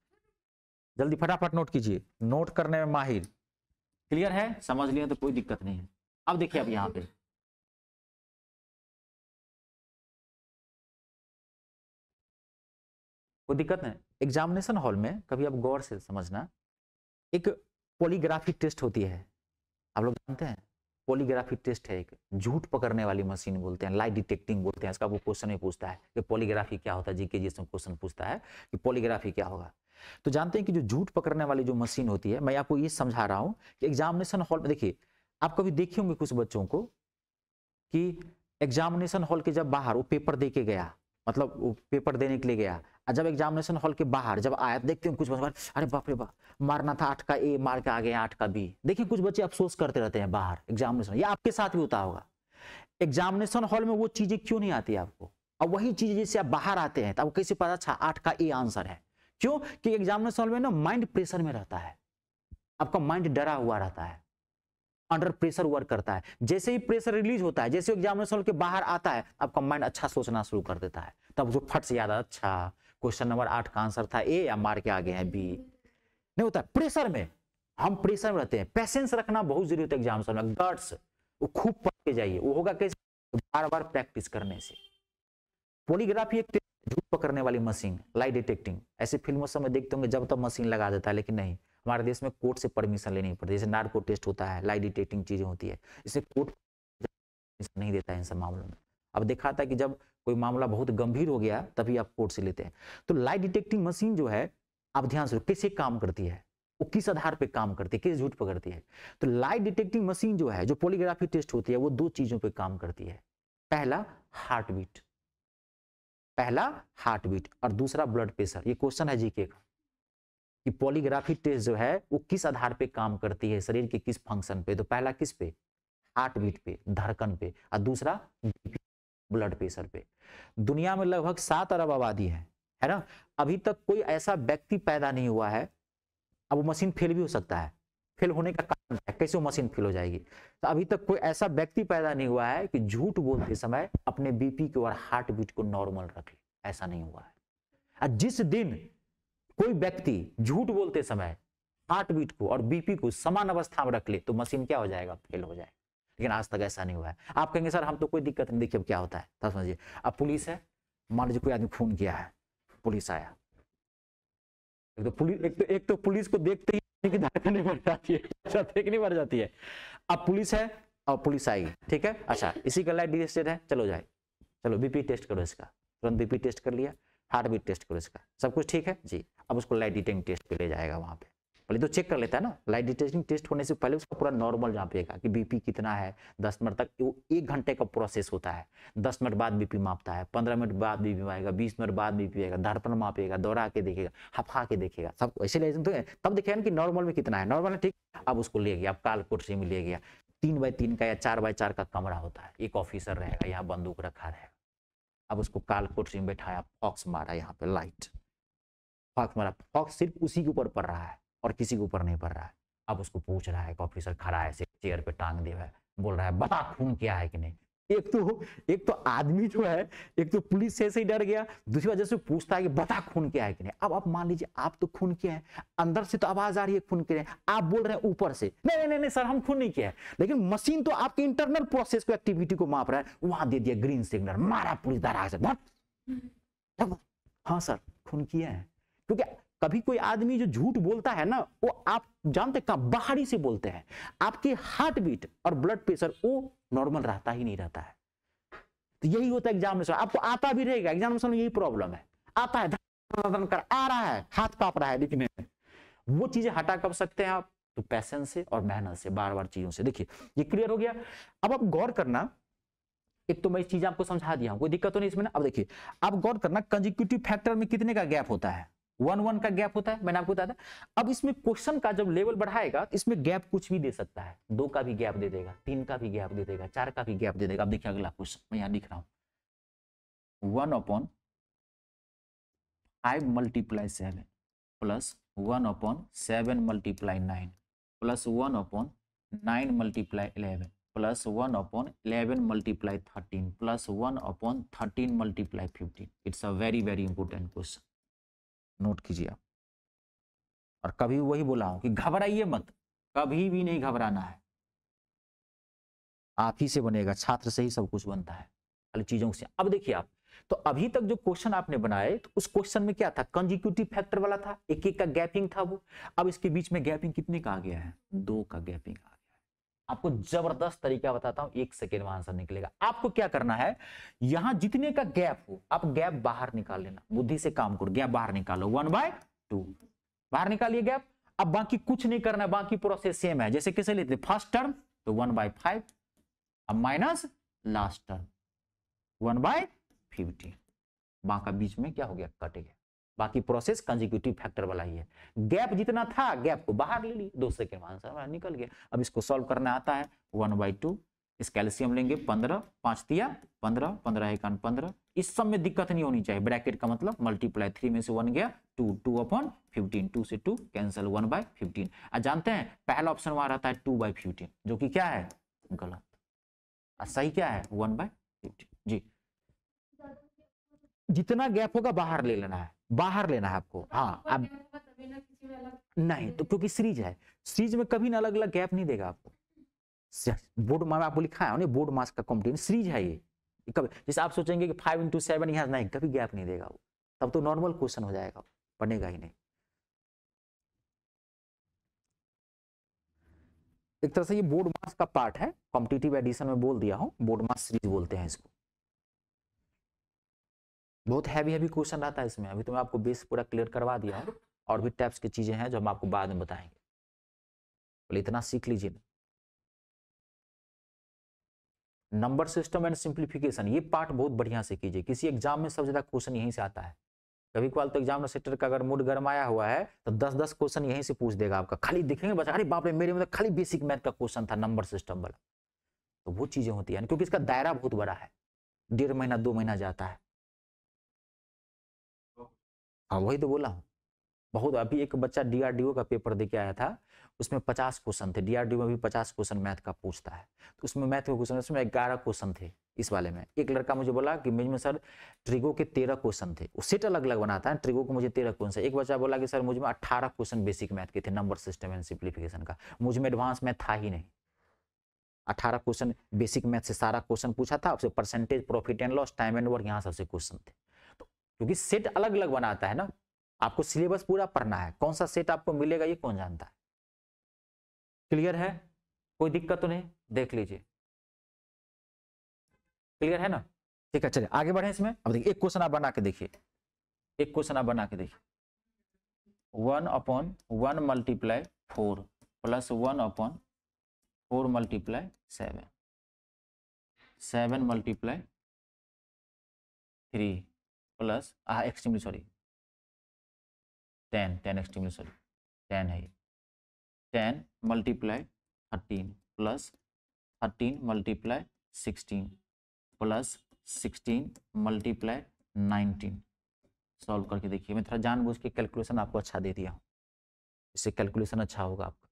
जल्दी फटाफट नोट कीजिए नोट करने में माहिर क्लियर है समझ लिया तो कोई दिक्कत नहीं है अब देखिए अब यहाँ पे कोई दिक्कत नहीं एग्जामिनेशन हॉल में कभी आप गौर से समझना एक पोलीग्राफी टेस्ट होती है आप लोग जानते हैं पोलीग्राफी टेस्ट है एक झूठ पकड़ने वाली मशीन बोलते हैं लाइट डिटेक्टिंग बोलते हैं इसका वो क्वेश्चन में पूछता है कि पोलीग्राफी क्या होता है जीके जिसमें क्वेश्चन पूछता है कि पोलीग्राफी क्या होगा तो जानते हैं कि जो झूठ पकड़ने वाली जो मशीन होती है मैं आपको ये समझा रहा हूँ कि एग्जामिनेशन हॉल में देखिए आप कभी देखे होंगे कुछ बच्चों को कि एग्जामिनेशन हॉल के जब बाहर वो पेपर दे के गया मतलब वो पेपर देने के लिए गया जब एग्जामिनेशन हॉल के बाहर जब आया तो देखते हैं कुछ बच्चे अरे बाप रे बाप मारना था आठ का ए मार के आ गया आठ का बी देखिए कुछ बच्चे अफसोस करते रहते हैं बाहर एग्जामिनेशन ये आपके साथ भी होता होगा एग्जामिनेशन हॉल में वो चीजें क्यों नहीं आती आपको अब वही चीज जैसे आप बाहर आते हैं तो आपको कैसे पता अच्छा आठ का ए आंसर है क्यों कि एग्जामिनेशन हॉल में ना माइंड प्रेशर में रहता है आपका माइंड डरा हुआ रहता है अंडर प्रेशर वर्क करता है जैसे ही प्रेशर रिलीज होता है जैसे एग्जामिनेशन हॉल के बाहर आता है आपका माइंड अच्छा सोचना शुरू कर देता है तब उसको फट से याद अच्छा क्वेश्चन नंबर आठ का आंसर था ए या मार के आगे है बी नहीं होता प्रेशर में हम प्रेशर में रहते हैं पेशेंस रखना बहुत जरूरी होता है एग्जामिनेशन में गट्स वो खूब पढ़ के जाइए वो होगा कैसे बार बार प्रैक्टिस करने से पोलीग्राफी एक धूप पकड़ने वाली मशीन लाइट डिटेक्टिंग ऐसी फिल्मों से देखते होंगे जब तक मशीन लगा देता है लेकिन नहीं हमारे देश में कोर्ट से परमिशन लेनी पड़ती है जैसे नार्को टेस्ट होता है लाइट डिटेक्टिंग चीजें होती है इसे कोर्ट नहीं देता है इन सब मामलों में अब देखा था कि जब कोई मामला बहुत गंभीर हो गया तभी आप कोर्ट से लेते हैं तो लाइट डिटेक्टिंग मशीन जो है आप ध्यान से कैसे काम करती है वो किस आधार पर काम करती है किस झूठ पकड़ती है तो लाइट डिटेक्टिंग मशीन जो है जो पोलीग्राफी टेस्ट होती है वो दो चीजों पर काम करती है पहला हार्ट बीट पहला हार्ट बीट और दूसरा ब्लड प्रेशर ये क्वेश्चन है जीके का कि पॉलीग्राफी टेस्ट जो है वो किस आधार पे काम करती है शरीर के किस फंक्शन पे तो पहला किस पे हार्ट बीट पे धड़कन पे और दूसरा ब्लड प्रेशर पे दुनिया में लगभग सात अरब आबादी है है ना अभी तक कोई ऐसा व्यक्ति पैदा नहीं हुआ है अब वो मशीन फेल भी हो सकता है फेल होने का कारण है कैसे मशीन फेल हो जाएगी तो अभी तक कोई ऐसा व्यक्ति पैदा नहीं हुआ है कि झूठ बोलते समय अपने बीपी को और हार्ट बीट को नॉर्मल रख ले ऐसा नहीं हुआ है और जिस दिन कोई व्यक्ति झूठ बोलते समय हार्ट बीट को और बीपी को समान अवस्था में रख ले तो मशीन क्या हो जाएगा फेल हो जाएगा लेकिन आज तक ऐसा नहीं हुआ है आप कहेंगे सर हम तो कोई दिक्कत नहीं देखिए अब क्या होता है तब समझिए अब पुलिस है मान लीजिए कोई आदमी खून किया है पुलिस आया एक तो पुलिस एक तो एक तो पुलिस को देखते ही की धार करनी पड़ जाती है अच्छा नहीं बढ़ जाती है अब पुलिस है और पुलिस आएगी ठीक है अच्छा इसी का लाइट डिटेस्टेड है चलो जाए चलो बीपी टेस्ट करो इसका तुरंत बीपी टेस्ट कर लिया हार्ट बीट टेस्ट करो इसका सब कुछ ठीक है जी अब उसको लाइट डिटेंग टेस्ट पे ले जाएगा वहाँ पे पहले तो चेक कर लेता है ना लाइट डिटेक्टिंग टेस्ट होने से पहले उसका पूरा नॉर्मल जापेगा कि बीपी कितना है दस मिनट तक वो एक घंटे का प्रोसेस होता है दस मिनट बाद बीपी मापता है पंद्रह मिनट बाद बीपी आएगा बीस मिनट बाद बीपी आएगा धड़पन मापेगा दौड़ा के देखेगा हफा के देखेगा सब ऐसे ले तो तब देखेगा कि नॉर्मल में कितना है नॉर्मल ठीक अब उसको ले गया अब काल कुर्सी में ले गया तीन बाई तीन का या चार बाय चार का कमरा होता है एक ऑफिसर रहेगा यहाँ बंदूक रखा रहेगा अब उसको काल कुर्सी में बैठाया फॉक्स मारा यहाँ पे लाइट फॉक्स मारा फॉक्स सिर्फ उसी के ऊपर पड़ रहा है और किसी के ऊपर नहीं पड़ रहा है अब उसको पूछ रहा है एक ऑफिसर खड़ा है चेयर पे टांग दे है बोल रहा है बता खून क्या है कि नहीं एक तो एक तो आदमी जो है एक तो पुलिस से ऐसे ही डर गया दूसरी वजह से पूछता है कि बता खून क्या है कि नहीं अब आप मान लीजिए आप तो खून किया है अंदर से तो आवाज आ रही है खून के है आप बोल रहे हैं ऊपर से नहीं नहीं नहीं सर हम खून नहीं किया है लेकिन मशीन तो आपके इंटरनल प्रोसेस को एक्टिविटी को माप रहा है वहां दे दिया ग्रीन सिग्नल मारा पुलिस दराज से हम्म। हाँ सर खून किया है क्योंकि कभी कोई आदमी जो झूठ बोलता है ना वो आप जानते कहा बाहरी से बोलते हैं आपके हार्ट बीट और ब्लड प्रेशर वो नॉर्मल रहता ही नहीं रहता है तो यही होता है एग्जाम आपको आता भी रहेगा एग्जाम में यही प्रॉब्लम है आता है कर आ रहा है हाथ काप रहा है लिखने में वो चीजें हटा कर सकते हैं आप तो पैसन से और मेहनत से बार बार चीजों से देखिए ये क्लियर हो गया अब आप गौर करना एक तो मैं चीज आपको समझा दिया कोई दिक्कत तो नहीं इसमें ना अब देखिए आप गौर करना कंजिक्यूटिव फैक्टर में कितने का गैप होता है वन वन का गैप होता है मैंने आपको बताया अब इसमें क्वेश्चन का जब लेवल बढ़ाएगा तो इसमें गैप कुछ भी दे सकता है दो का भी गैप दे देगा तीन का भी गैप दे देगा चार का भी गैप दे देगा अब देखिए अगला क्वेश्चन मैं यहां लिख रहा हूं one upon five multiply seven plus one upon seven multiply nine plus one upon nine multiply eleven plus one upon eleven multiply thirteen plus one upon thirteen multiply fifteen it's a very very important question note कीजिए आप और कभी वही बोला हूं कि घबराइए मत कभी भी नहीं घबराना है आप ही से बनेगा छात्र से ही सब कुछ बनता है खाली चीजों से अब देखिए आप तो अभी तक जो क्वेश्चन आपने बनाए तो उस क्वेश्चन में क्या था कंजिक्यूटिव फैक्टर वाला था एक एक का गैपिंग था वो अब इसके बीच में गैपिंग कितने का आ गया है दो का गैपिंग आ आपको जबरदस्त तरीका बताता हूं एक सेकेंड में आंसर निकलेगा आपको क्या करना है यहां जितने का गैप हो आप गैप बाहर निकाल लेना बुद्धि से काम करो गैप बाहर निकालो वन बाय टू बाहर निकालिए गैप अब बाकी कुछ नहीं करना है बाकी प्रोसेस सेम है जैसे किसे लेते फर्स्ट टर्म तो वन बाय फाइव अब minus last term one by fifty बाका बीच में क्या हो गया कट गया बाकी प्रोसेस कंजिक्यूटिव फैक्टर वाला ही है गैप जितना था गैप को बाहर ले ली दो सेकेंड में आंसर हमारा निकल गया अब इसको सॉल्व करना आता है वन बाई टू इस कैल्शियम लेंगे पंद्रह पांच दिया पंद्रह पंद्रह एक पंद्रह इस सब में दिक्कत नहीं होनी चाहिए ब्रैकेट का मतलब मल्टीप्लाई थ्री में से वन गया two two upon fifteen two से two cancel one by fifteen जानते हैं पहला ऑप्शन वहां रहता है टू बाई फिफ्टीन जो कि क्या है गलत सही क्या है वन बाय फिफ्टीन जी जितना गैप होगा बाहर ले लेना है बाहर लेना है आपको मतलब हाँ अब नहीं तो क्योंकि सीरीज है सीरीज में कभी ना अलग अलग गैप नहीं देगा आपको बोर्ड मैं आपको लिखा है बोर्ड मास का कॉम्पिटिशन सीरीज है ये कभी जैसे आप सोचेंगे कि फाइव इंटू सेवन यहाँ नहीं कभी गैप नहीं देगा वो तब तो नॉर्मल क्वेश्चन हो जाएगा बनेगा ही नहीं एक तरह से ये बोर्ड मास का पार्ट है कॉम्पिटिटिव एडिशन में बोल दिया हूँ बोर्ड मास सीरीज बोलते हैं इसको बहुत हैवी हैवी क्वेश्चन रहता है इसमें अभी तो मैं आपको बेस पूरा क्लियर करवा दिया है और भी टाइप्स की चीज़ें हैं जो हम आपको बाद में बताएंगे बोले इतना सीख लीजिए ना नंबर सिस्टम एंड सिंप्लीफिकेशन ये पार्ट बहुत बढ़िया से कीजिए किसी एग्जाम में सबसे ज़्यादा क्वेश्चन यहीं से आता है कभी कल तो एग्जाम सेक्टर का अगर मूड गरमाया हुआ है तो दस दस क्वेश्चन यहीं से पूछ देगा आपका खाली दिखेंगे बच्चा अरे बाप रे मेरे में तो खाली बेसिक मैथ का क्वेश्चन था नंबर सिस्टम वाला तो वो चीज़ें होती है क्योंकि इसका दायरा बहुत बड़ा है डेढ़ महीना दो महीना जाता है हाँ वही तो बोला हूँ बहुत अभी एक बच्चा डीआरडीओ का पेपर दे के आया था उसमें पचास क्वेश्चन थे डीआरडीओ में भी पचास क्वेश्चन मैथ का पूछता है तो उसमें मैथ के क्वेश्चन उसमें ग्यारह क्वेश्चन थे इस वाले में एक लड़का मुझे बोला कि मुझमें सर ट्रिगो के तेरह क्वेश्चन थे वो सेट अलग अलग बनाता है ट्रिगो को मुझे तेरह क्वेश्चन एक बच्चा बोला कि सर मुझ में अट्ठारह क्वेश्चन बेसिक मैथ के थे नंबर सिस्टम एंड सिंप्लीफिकेशन का मुझ में एडवांस मैथ था ही नहीं अठारह क्वेश्चन बेसिक मैथ से सारा क्वेश्चन पूछा था उससे percentage profit and loss time and work यहाँ सबसे क्वेश्चन थे क्योंकि सेट अलग अलग बनाता है ना आपको सिलेबस पूरा पढ़ना है कौन सा सेट आपको मिलेगा ये कौन जानता है क्लियर है कोई दिक्कत तो नहीं देख लीजिए क्लियर है ना ठीक है चलिए आगे बढ़े इसमें अब देखिए एक क्वेश्चन आप बना के देखिए एक क्वेश्चन आप बना के देखिए one upon one multiply four plus one upon four multiply seven seven multiply three plus uh extremely sorry ten ten extremely sorry ten है ten multiply thirteen plus thirteen multiply sixteen plus sixteen multiply nineteen solve करके देखिए मैं थोड़ा जानबूझ के calculation आपको अच्छा दे दिया हूँ इससे कैलकुलेशन अच्छा होगा आपका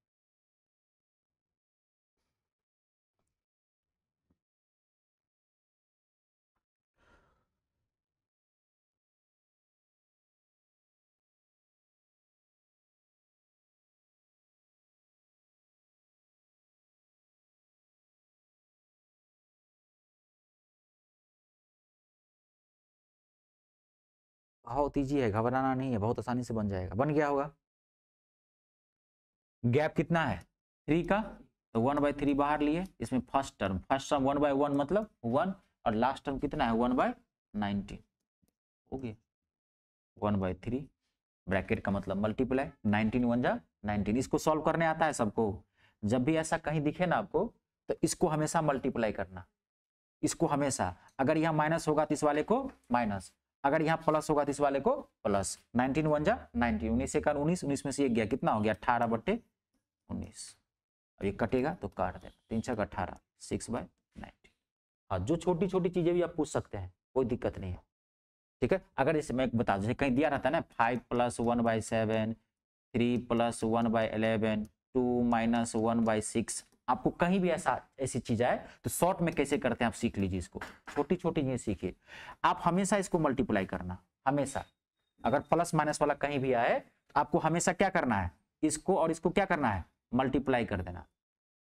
बहुत ईजी है घबराना नहीं है बहुत आसानी से बन जाएगा बन गया होगा गैप कितना है थ्री का तो वन बाई थ्री बाहर लिए इसमें first term first term one by one मतलब वन और लास्ट टर्म कितना है वन बाई नाइनटीन हो गया वन बाई थ्री ब्रैकेट का मतलब मल्टीप्लाई नाइनटीन वन जा नाइनटीन इसको सॉल्व करने आता है सबको जब भी ऐसा कहीं दिखे ना आपको तो इसको हमेशा मल्टीप्लाई करना इसको हमेशा अगर यह माइनस होगा तो इस वाले को माइनस अगर यहाँ प्लस होगा तो इस वाले को प्लस नाइनटीन वन जा नाइनटीन उन्नीस एक उन्नीस उन्नीस में से एक गया कितना हो गया अट्ठारह बट्टे उन्नीस अब ये कटेगा तो काट देना तीन छः अट्ठारह सिक्स बाय नाइनटीन हाँ जो छोटी छोटी चीज़ें भी आप पूछ सकते हैं कोई दिक्कत नहीं है ठीक है अगर जैसे मैं बता दूँ जैसे कहीं दिया रहता है ना five plus one by seven three plus one by eleven two minus one by six आपको कहीं भी ऐसा ऐसी चीज आए तो शॉर्ट में कैसे करते हैं आप सीख लीजिए इसको छोटी छोटी चीजें सीखिए आप हमेशा इसको मल्टीप्लाई करना हमेशा अगर प्लस माइनस वाला कहीं भी आए तो आपको हमेशा क्या करना है इसको और इसको क्या करना है मल्टीप्लाई कर देना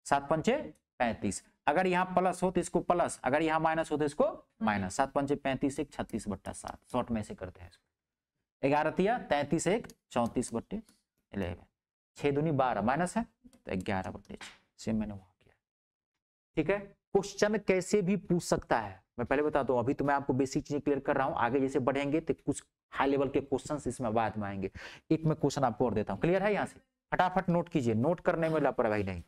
सात पंचे पैंतीस अगर यहाँ प्लस हो तो इसको प्लस अगर यहाँ माइनस हो तो इसको माइनस हम्म। सात पंचे पैंतीस एक छत्तीस बट्टा सात शॉर्ट में ऐसे करते हैं इसको ग्यारह तिया तैंतीस एक चौंतीस बट्टे इलेवन छः दूनी बारह माइनस है तो ग्यारह बट्टे छह सेम मैंने वहां किया ठीक है क्वेश्चन कैसे भी पूछ सकता है मैं पहले बता दू अभी तो मैं आपको बेसिक चीजें क्लियर कर रहा हूं आगे जैसे बढ़ेंगे तो कुछ हाई लेवल के क्वेश्चन इसमें बाद में आएंगे एक मैं क्वेश्चन आपको और देता हूँ क्लियर है यहाँ से फटाफट नोट कीजिए नोट करने में लापरवाही नहीं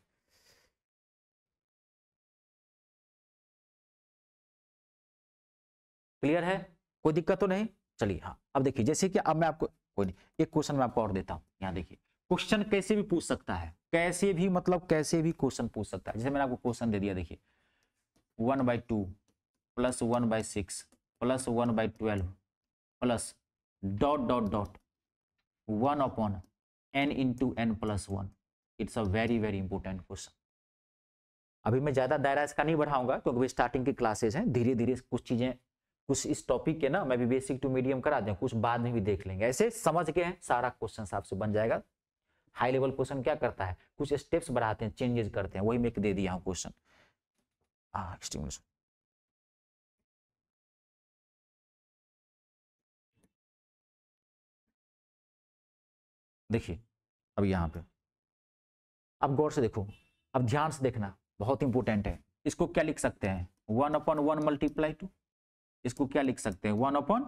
क्लियर है कोई दिक्कत तो नहीं चलिए हाँ अब देखिए जैसे कि अब मैं आपको कोई नहीं एक क्वेश्चन मैं आपको और देता हूं यहां देखिए क्वेश्चन कैसे भी पूछ सकता है कैसे भी मतलब कैसे भी क्वेश्चन पूछ सकता है जैसे मैंने आपको क्वेश्चन दे दिया देखिए one by two plus one by six plus one by twelve plus dot dot dot one upon n into n plus one it's a very very important question अभी मैं ज़्यादा दायरा इसका नहीं बढ़ाऊंगा क्योंकि अभी स्टार्टिंग की क्लासेज हैं धीरे धीरे कुछ चीज़ें कुछ इस टॉपिक के ना मैं भी बेसिक टू मीडियम करा दें कुछ बाद में भी देख लेंगे ऐसे समझ के हैं सारा क्वेश्चन आपसे बन जाएगा हाई लेवल क्वेश्चन क्या करता है कुछ स्टेप्स बढ़ाते हैं चेंजेस करते हैं वही मैं दे दिया हूँ क्वेश्चन देखिए अब यहाँ पे अब गौर से देखो अब ध्यान से देखना बहुत इंपॉर्टेंट है इसको क्या लिख सकते हैं one upon one multiply two इसको क्या लिख सकते हैं one upon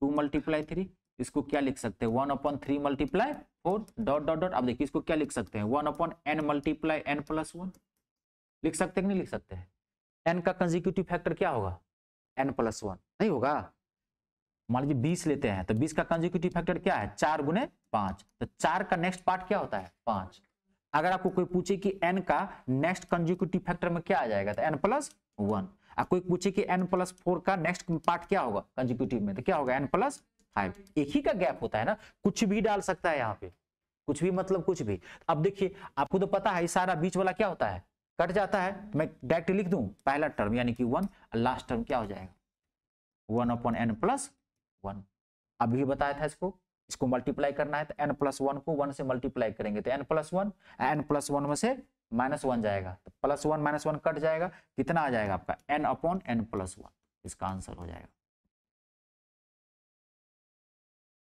two multiply three इसको क्या लिख सकते हैं one upon three multiply four dot dot dot आप देखिए इसको क्या लिख सकते हैं one upon n multiply n plus one लिख सकते हैं नहीं लिख सकते हैं एन का कंजिक्यूटिव फैक्टर क्या होगा एन प्लस वन नहीं होगा मान लीजिए बीस लेते हैं तो बीस का कंजिक्यूटिव फैक्टर क्या है चार गुने पांच तो चार का नेक्स्ट पार्ट क्या होता है पांच अगर आपको कोई पूछे कि एन का नेक्स्ट कंजिक्यूटिव फैक्टर में क्या आ जाएगा तो एन प्लस वन कोई पूछे कि एन प्लस फोर का नेक्स्ट पार्ट क्या होगा कंजिक्यूटिव में तो क्या होगा एन प्लस फाइव एक ही का गैप होता है ना कुछ भी डाल सकता है यहाँ पे कुछ भी मतलब कुछ भी अब देखिए आपको तो पता है सारा बीच वाला क्या होता है कट जाता है मैं डायरेक्ट लिख दू पहला टर्म यानी कि वन लास्ट टर्म क्या हो जाएगा one upon n plus one अभी बताया था इसको इसको मल्टीप्लाई करना है तो एन प्लस वन को वन से मल्टीप्लाई करेंगे तो n plus one n plus one में से माइनस वन जाएगा तो plus one minus one cut जाएगा कितना आ जाएगा आपका n upon n plus one इसका आंसर हो जाएगा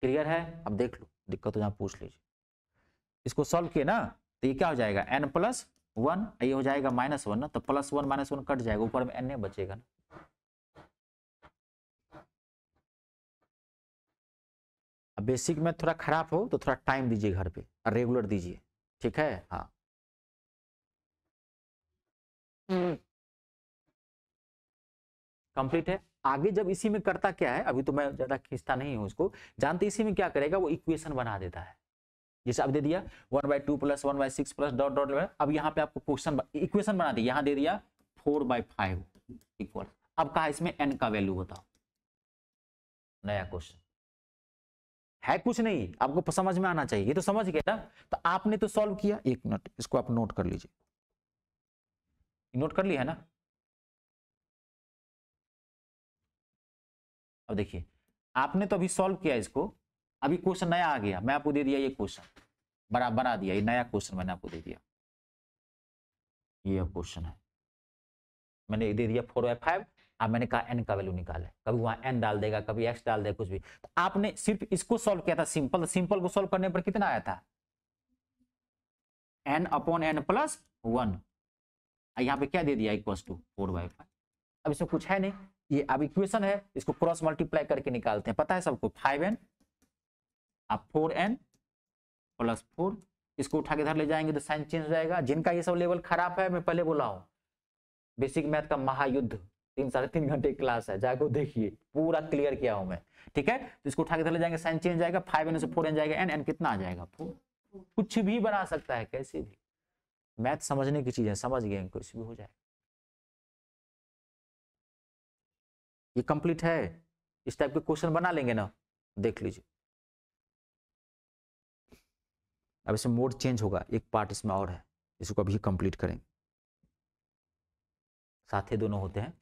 क्लियर है अब देख लो दिक्कत तो यहाँ पूछ लीजिए इसको सॉल्व किए ना तो ये क्या हो जाएगा एन प्लस वन ये हो जाएगा माइनस वन ना तो plus one minus one cut जाएगा ऊपर में एन ए बचेगा ना अब बेसिक में थोड़ा खराब हो तो थोड़ा टाइम दीजिए घर पे और रेगुलर दीजिए ठीक है हाँ कंप्लीट हम्म। है आगे जब इसी में करता क्या है अभी तो मैं ज्यादा खींचता नहीं हूं उसको जानते इसी में क्या करेगा वो इक्वेशन बना देता है जैसे अब दे दिया one by two plus one by six plus dot dot अब यहाँ पे आपको क्वेश्चन इक्वेशन बना दिया यहाँ दे दिया फोर बाई फाइव इक्वल अब कहा इसमें एन का वैल्यू बताओ नया क्वेश्चन है कुछ नहीं आपको समझ में आना चाहिए ये तो समझ गया ना तो आपने तो सॉल्व किया एक मिनट इसको आप नोट कर लीजिए नोट कर लिया है ना अब देखिए आपने तो अभी सॉल्व किया इसको अभी क्वेश्चन नया आ गया मैं आपको दे दिया ये क्वेश्चन बड़ा बना दिया ये नया क्वेश्चन मैंने आपको दे दिया ये क्वेश्चन है मैंने दे दिया फोर बाई फाइव अब मैंने कहा एन का वैल्यू निकाले कभी वहां एन डाल देगा कभी एक्स डाल देगा कुछ भी तो आपने सिर्फ इसको सॉल्व किया था सिंपल सिंपल तो को सॉल्व करने पर कितना आया था n upon n plus one यहाँ पे क्या दे दिया equals to four by five अब इसमें कुछ है नहीं ये अब इक्वेशन है इसको क्रॉस मल्टीप्लाई करके निकालते हैं पता है सबको फाइव एन आप फोर एन प्लस फोर इसको उठा के इधर ले जाएंगे तो साइन चेंज हो जाएगा जिनका ये सब लेवल खराब है मैं पहले बोला हूँ बेसिक मैथ का महायुद्ध तीन साढ़े तीन घंटे की क्लास है जाकर देखिए पूरा क्लियर किया हूं मैं ठीक है तो इसको उठा के इधर ले जाएंगे साइन चेंज जाएगा फाइव एन से फोर एन जाएगा एन एन कितना आ जाएगा फोर कुछ भी बना सकता है कैसे भी मैथ समझने की चीज है समझ गए कुछ भी हो जाएगा ये कंप्लीट है इस टाइप के क्वेश्चन बना लेंगे ना देख लीजिए अब इसमें मोड चेंज होगा एक पार्ट इसमें और है इसको अभी कंप्लीट करेंगे साथ ही दोनों होते हैं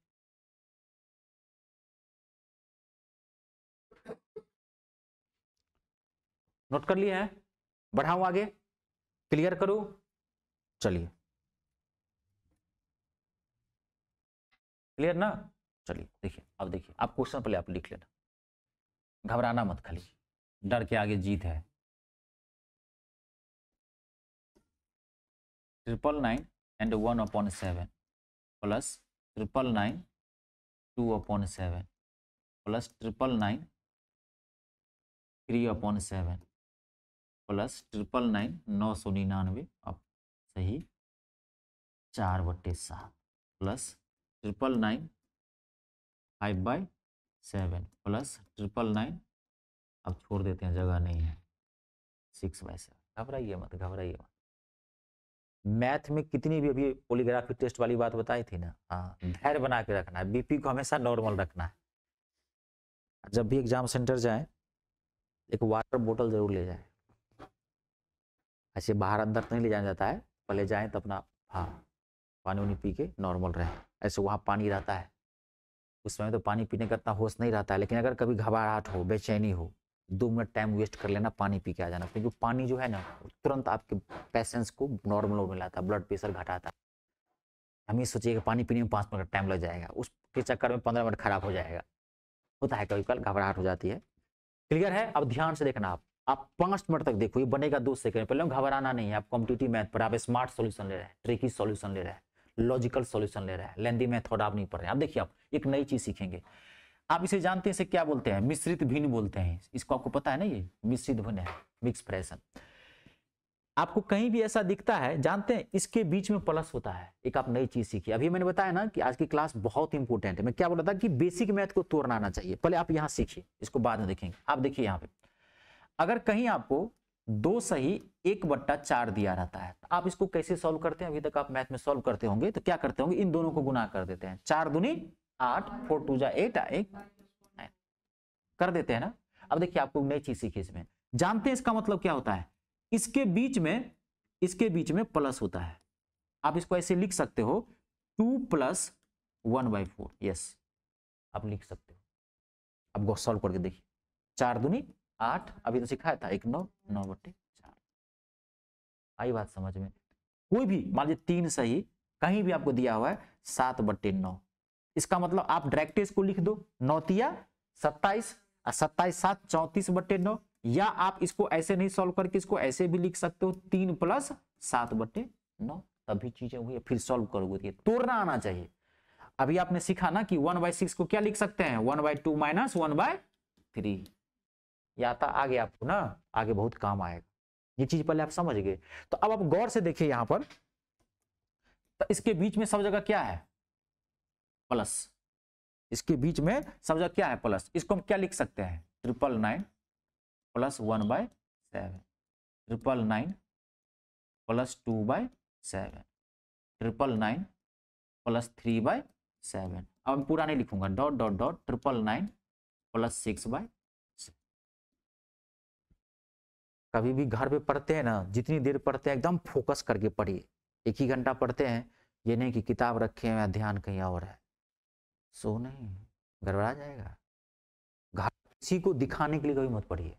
नोट कर लिए हैं बढ़ाऊं आगे क्लियर करूं चलिए क्लियर ना चलिए देखिए अब देखिए आप क्वेश्चन पहले आप लिख लेना घबराना मत खाली डर के आगे जीत है triple nine and one upon seven plus triple nine two upon seven plus triple nine three upon seven plus triple nine नौ सौ निन्यानवे अब सही चार बट्टे सात plus triple nine five by seven plus triple nine अब छोड़ देते हैं जगह नहीं है सिक्स बाई सेवन घबराइए मत घबराइए मत मैथ में कितनी भी अभी पोलीग्राफी टेस्ट वाली बात बताई थी ना हाँ धैर्य बना के रखना है बीपी को हमेशा नॉर्मल रखना है जब भी एग्जाम सेंटर जाए एक वाटर बोतल जरूर ले जाए ऐसे बाहर अंदर तो नहीं ले जाया जाता है पहले जाए तो अपना हाँ पानी वानी पी के नॉर्मल रहे ऐसे वहाँ पानी रहता है उस समय तो पानी पीने का इतना होश नहीं रहता है लेकिन अगर कभी घबराहट हो बेचैनी हो दो मिनट टाइम वेस्ट कर लेना पानी पी के आ जाना क्योंकि पानी जो है ना तुरंत आपके पेशेंस को नॉर्मल होने लाता है ब्लड प्रेशर घटाता है हमें सोचिए कि पानी पीने में पाँच मिनट टाइम लग जाएगा उसके चक्कर में पंद्रह मिनट खराब हो जाएगा होता है कभी कल घबराहट हो जाती है क्लियर है अब ध्यान से देखना आप आप पाँच मिनट तक देखो ये बनेगा दो सेकंड पहले घबराना नहीं है आप कॉम्पिटिटिव मैथ पर आप स्मार्ट सॉल्यूशन ले रहे हैं ट्रिकी सॉल्यूशन ले रहे हैं लॉजिकल सॉल्यूशन ले रहा है लेंदी मेथड आप नहीं पढ़ रहे आप देखिए आप एक नई चीज सीखेंगे आप इसे जानते हैं इसे क्या बोलते हैं मिश्रित भिन्न बोलते हैं इसको आपको पता है ना ये मिश्रित भिन्न है मिक्स फ्रेशन आपको कहीं भी ऐसा दिखता है जानते हैं इसके बीच में प्लस होता है एक आप नई चीज सीखी अभी मैंने बताया ना कि आज की क्लास बहुत इंपॉर्टेंट है मैं क्या बोल रहा था कि बेसिक मैथ को तोड़ना आना चाहिए पहले आप यहाँ सीखिए इसको बाद में देखेंगे आप देखिए यहाँ पे अगर कहीं आपको दो सही एक बट्टा चार दिया रहता है तो आप इसको कैसे सॉल्व करते हैं अभी तक आप मैथ में सॉल्व करते होंगे तो क्या करते होंगे इन दोनों को गुना कर देते हैं चार दुनी आठ फोर टू जा एट एक कर देते हैं ना अब देखिए आपको नई चीज सीखी इसमें जानते हैं इसका मतलब क्या होता है इसके बीच में इसके बीच में प्लस होता है आप इसको ऐसे लिख सकते हो two plus one by four yes आप लिख सकते हो आप सॉल्व करके देखिए चार दुनी आठ अभी तो सिखाया था एक नौ नौ बटे चार आई बात समझ में कोई भी मान लीजिए तीन सही कहीं भी आपको दिया हुआ है सात बटे नौ इसका मतलब आप डायरेक्ट इसको लिख दो नौतिया सत्ताईस सत्ताईस सात चौतीस बटे नौ या आप इसको ऐसे नहीं सॉल्व करके इसको ऐसे भी लिख सकते हो तीन प्लस सात बटे नौ तभी चीजें हुई फिर सॉल्व करोगे तो तोड़ना आना चाहिए अभी आपने सीखा ना कि वन बाय सिक्स को क्या लिख सकते हैं one by two minus one by three याता आगे आपको ना आगे बहुत काम आएगा ये चीज पहले आप समझ गए तो अब आप गौर से देखिए यहां पर तो इसके बीच में सब जगह क्या है प्लस इसके बीच में सब जगह क्या है प्लस इसको हम क्या लिख सकते हैं triple nine plus one by seven triple nine plus two by seven triple nine plus three by seven अब पूरा नहीं लिखूंगा dot dot dot triple nine plus six by कभी भी घर पे पढ़ते हैं ना जितनी देर पढ़ते हैं एकदम फोकस करके पढ़िए एक ही घंटा पढ़ते हैं ये नहीं कि किताब रखे हैं या ध्यान कहीं और है सो नहीं गड़बड़ा जाएगा घर किसी को दिखाने के लिए कभी मत पढ़िए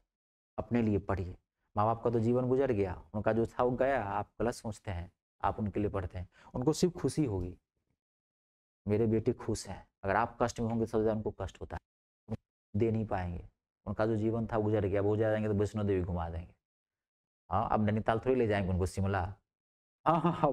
अपने लिए पढ़िए माँ बाप का तो जीवन गुजर गया उनका जो था वो गया आप गलत सोचते हैं आप उनके लिए पढ़ते हैं उनको सिर्फ खुशी होगी मेरे बेटे खुश हैं अगर आप कष्ट में होंगे सबसे ज़्यादा उनको कष्ट होता है दे नहीं पाएंगे उनका जो जीवन था गुजर गया वो जाएंगे तो वैष्णो देवी घुमा देंगे हाँ अब नैनीताल थोड़ी ले जाएंगे उनको शिमला हाँ, हाँ, हाँ,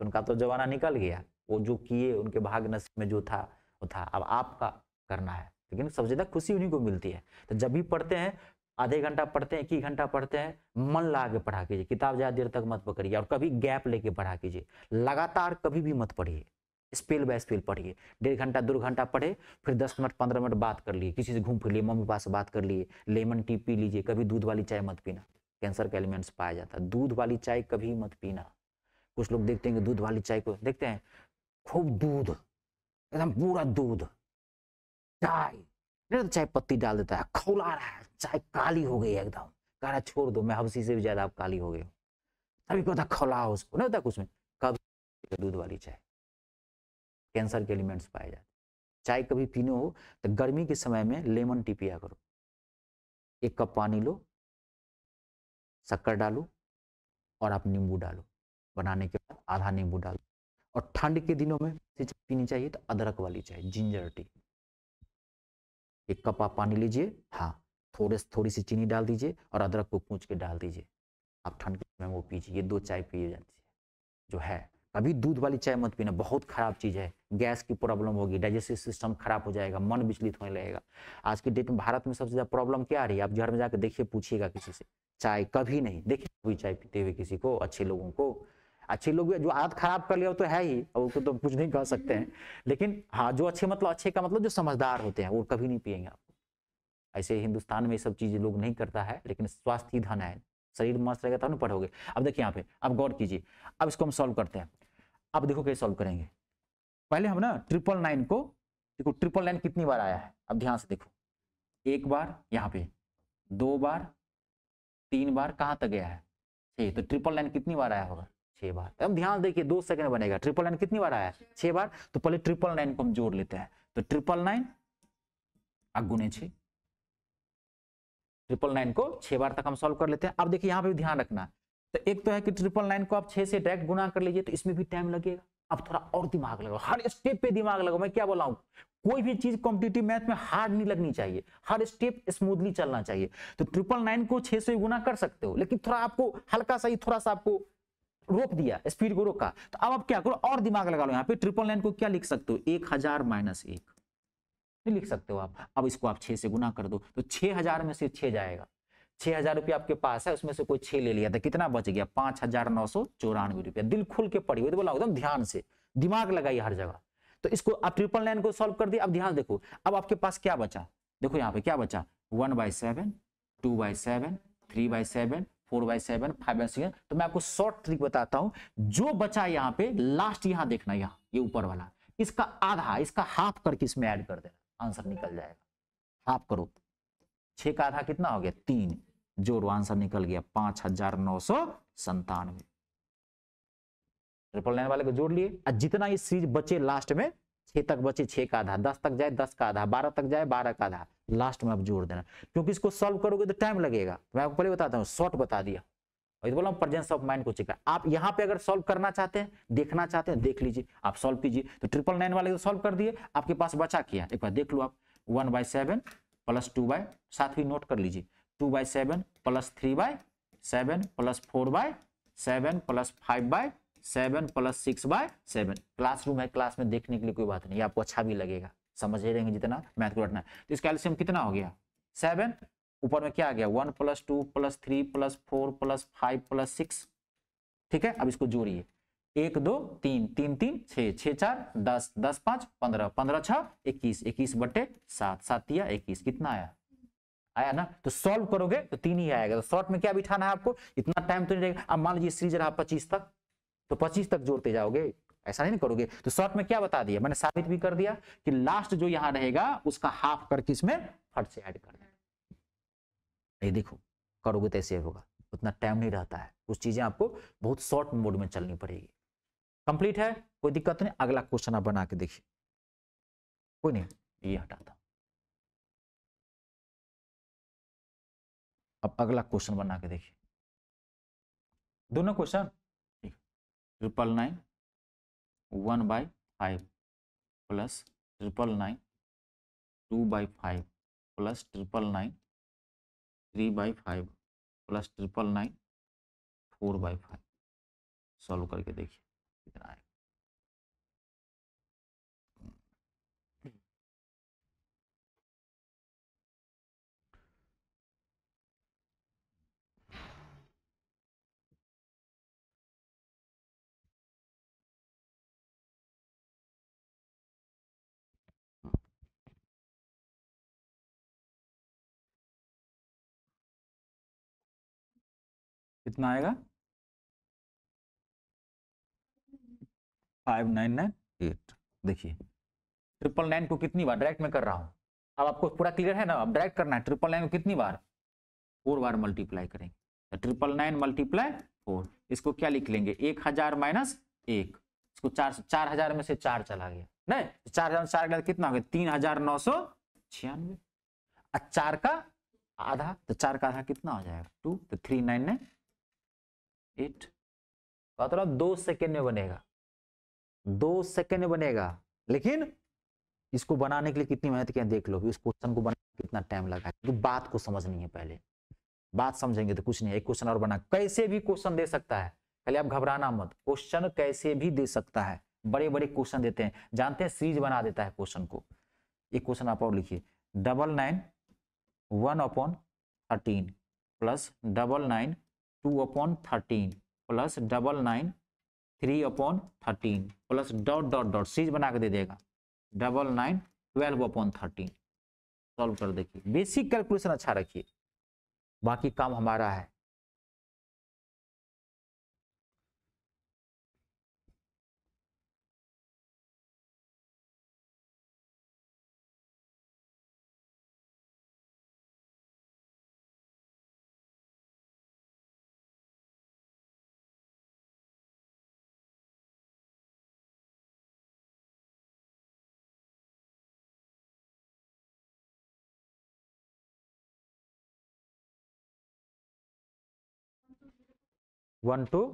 उनका तो जमाना निकल गया वो जो किए उनके भाग नसीब में जो था वो था अब आपका करना है लेकिन सबसे ज़्यादा खुशी उन्हीं को मिलती है तो जब भी पढ़ते हैं आधे घंटा पढ़ते हैं एक घंटा पढ़ते हैं मन ला के पढ़ा कीजिए किताब ज़्यादा देर तक मत पकड़िए और कभी गैप लेके पढ़ा कीजिए लगातार कभी भी मत पढ़िए स्पेल बाय स्पेल पढ़िए डेढ़ घंटा दो घंटा पढ़े फिर दस मिनट पंद्रह मिनट बात कर लिए किसी से घूम फिर लिए मम्मी पापा से बात कर लिए लेमन टी पी लीजिए कभी दूध वाली चाय मत पीना कैंसर का एलिमेंट्स पाया जाता है दूध वाली चाय कभी मत पीना कुछ लोग देखते हैं कि दूध वाली चाय को देखते हैं खूब दूध एकदम पूरा दूध चाय तो चाय पत्ती डाल देता है खौला रहा है चाय काली हो गई एकदम कह रहा छोड़ दो मैं हबसी से भी ज्यादा आप काली हो गई तभी कहता खौला उसको नहीं होता कुछ में कब दूध वाली चाय कैंसर के एलिमेंट्स पाए जाते चाय कभी पीने हो तो गर्मी के समय में लेमन टी पिया करो एक कप पानी लो शक्कर डालो और आप नींबू डालो बनाने के बाद आधा नींबू डालो और ठंड के दिनों में पीनी चाहिए तो अदरक वाली चाय जिंजर टी एक कप आप पानी लीजिए हाँ थोड़े थोड़ी सी चीनी डाल दीजिए और अदरक को कूच के डाल दीजिए आप ठंड के समय वो पीजिए ये दो चाय पिए जाती है जो है अभी दूध वाली चाय मत पीना बहुत खराब चीज़ है गैस की प्रॉब्लम होगी डाइजेस्टिव सिस्टम खराब हो जाएगा मन विचलित होने लगेगा आज की डेट में भारत में सबसे ज़्यादा प्रॉब्लम क्या आ रही है आप घर में जाकर देखिए पूछिएगा किसी से चाय कभी नहीं देखिए कभी चाय पीते हुए किसी को अच्छे लोगों को अच्छे लोग जो आदत खराब कर लिया तो है ही और उसको तो, तो कुछ नहीं कह सकते हैं लेकिन हाँ जो अच्छे मतलब अच्छे का मतलब जो समझदार होते हैं वो कभी नहीं पिएंगे आपको ऐसे हिंदुस्तान में ये सब चीज़ें लोग नहीं करता है लेकिन स्वास्थ्य ही धन है शरीर मस्त रहेगा तब ना पढ़ोगे अब देखिए यहाँ पे अब गौर कीजिए अब इसको हम सॉल्व करते हैं आप देखो कैसे सॉल्व करेंगे पहले हम ना ट्रिपल नाइन को देखो ट्रिपल नाइन कितनी बार आया है अब ध्यान से देखो एक बार यहाँ पे दो बार तीन बार कहाँ तक गया है छह तो ट्रिपल नाइन कितनी बार आया होगा छह बार अब ध्यान देखिए दो सेकंड बनेगा ट्रिपल नाइन कितनी बार आया है बार तो पहले ट्रिपल नाइन को हम जोड़ लेते हैं तो ट्रिपल नाइन अगुने गुने ट्रिपल नाइन को छह बार तक हम सॉल्व कर लेते हैं अब देखिए यहाँ पे भी ध्यान रखना तो एक तो है कि ट्रिपल नाइन को आप छह से डायरेक्ट गुना कर लीजिए तो इसमें भी टाइम लगेगा आप थोड़ा और दिमाग लगाओ हर स्टेप पे दिमाग लगाओ मैं क्या बोला हूँ कोई भी चीज कॉम्पिटेटिव मैथ में हार्ड नहीं लगनी चाहिए हर स्टेप स्मूथली चलना चाहिए तो ट्रिपल नाइन को छह से गुना कर सकते हो लेकिन थोड़ा आपको हल्का सा ही थोड़ा सा आपको रोक दिया स्पीड को रोका तो अब आप क्या करो और दिमाग लगा लो यहाँ पे ट्रिपल नाइन को क्या लिख सकते हो एक हजार माइनस एक लिख सकते हो आप अब इसको आप छह से गुना कर दो तो छह हजार में से छह जाएगा छह हजार रुपया आपके पास है उसमें से कोई छह ले लिया था तो कितना बच गया पांच हजार नौ सौ चौरानवे रुपया दिल खुल के पड़ी हुई तो बोला एकदम ध्यान से दिमाग लगाइए हर जगह तो इसको आप ट्रिपल नाइन को सॉल्व कर दिया अब ध्यान देखो अब आपके पास क्या बचा देखो यहाँ पे क्या बचा one by seven two by seven three by seven four by seven five by seven तो मैं आपको शॉर्ट ट्रिक बताता हूँ जो बचा यहाँ पे लास्ट यहाँ देखना यहाँ ये ऊपर वाला इसका आधा इसका हाफ करके इसमें ऐड कर देना आंसर निकल जाएगा हाफ करो छे का आधा कितना हो गया तीन जो आंसर निकल गया पांच हजार नौ सौ संतानवे ट्रिपल नाइन वाले को जोड़ लिए जितना ये सीरीज बचे लास्ट में छह तक बचे छह का आधा दस तक जाए दस का आधा बारह तक जाए बारह का आधा लास्ट में आप जोड़ देना क्योंकि इसको सॉल्व करोगे तो टाइम लगेगा मैं आपको पहले बताता हूँ शॉर्ट बता दिया तो बोला प्रेजेंस ऑफ माइंड को चेक आप यहाँ पे अगर सॉल्व करना चाहते हैं देखना चाहते हैं देख लीजिए आप सॉल्व कीजिए तो ट्रिपल नाइन वाले को सॉल्व कर दिए आपके पास बचा किया एक बार देख लो आप one by seven plus two by साथ ही नोट कर लीजिए two by seven plus three by seven plus four by seven plus five by seven plus six by seven classroom है क्लास में देखने के लिए कोई बात नहीं आपको अच्छा भी लगेगा समझ ही रहेंगे जितना मैथ को रटना तो इसका एल्सियम कितना हो गया सेवन ऊपर में क्या आ गया one plus two plus three plus four plus five plus six ठीक है अब इसको जोड़िए एक दो तीन तीन तीन छ छ चार दस दस पाँच पंद्रह पंद्रह छह इक्कीस इक्कीस बटे सात सात या इक्कीस कितना आया आया ना तो सॉल्व करोगे तो तीन ही आएगा तो शॉर्ट में क्या बिठाना है आपको इतना टाइम तो नहीं रहेगा अब मान लीजिए सीरीज रहा पच्चीस तक तो पच्चीस तक जोड़ते जाओगे ऐसा नहीं करोगे तो शॉर्ट में क्या बता दिया मैंने साबित भी कर दिया कि लास्ट जो यहां रहेगा उसका हाफ करके इसमें फट से ऐड कर देना ये देखो करोगे तो ऐसे होगा उतना टाइम नहीं रहता है कुछ चीजें आपको बहुत शॉर्ट मोड में चलनी पड़ेगी कंप्लीट है कोई दिक्कत नहीं अगला क्वेश्चन आप बना के देखिए कोई नहीं ये हटाता अब अगला क्वेश्चन बना के देखिए दोनों question triple nine one by five plus triple nine two by five plus triple nine three by five plus triple nine four by five solve करके देखिए कितना आएगा कितना आएगा फाइव नाइन नाइन एट देखिए ट्रिपल नाइन को कितनी बार direct में कर रहा हूं अब आपको पूरा क्लियर है ना अब डायरेक्ट करना है ट्रिपल नाइन को कितनी बार फोर बार मल्टीप्लाई करेंगे तो ट्रिपल नाइन मल्टीप्लाई फोर इसको क्या लिख लेंगे एक हजार माइनस एक इसको चार चार हजार में से चार चला गया नहीं तो चार हजार चार गया कितना हो गया तीन हजार नौ सौ छियानवे चार का आधा तो चार का आधा कितना हो जाएगा टू तो थ्री नाइन नाइन इट बात रहा दो सेकेंड में बनेगा दो सेकेंड में बनेगा लेकिन इसको बनाने के लिए कितनी मेहनत किया देख लो इस क्वेश्चन को बनाने कितना टाइम लगा क्योंकि बात को समझनी है पहले बात समझेंगे तो कुछ नहीं एक क्वेश्चन और बना कैसे भी क्वेश्चन दे सकता है पहले आप घबराना मत क्वेश्चन कैसे भी दे सकता है बड़े बड़े क्वेश्चन देते हैं जानते हैं सीरीज बना देता है क्वेश्चन को एक क्वेश्चन आप और लिखिए double nine one upon thirteen plus double nine two upon thirteen plus double nine three upon thirteen plus dot dot dot सीज बना के दे देगा double nine twelve upon thirteen solve कर देखिए बेसिक कैलकुलेशन अच्छा रखिए बाकी काम हमारा है वन टू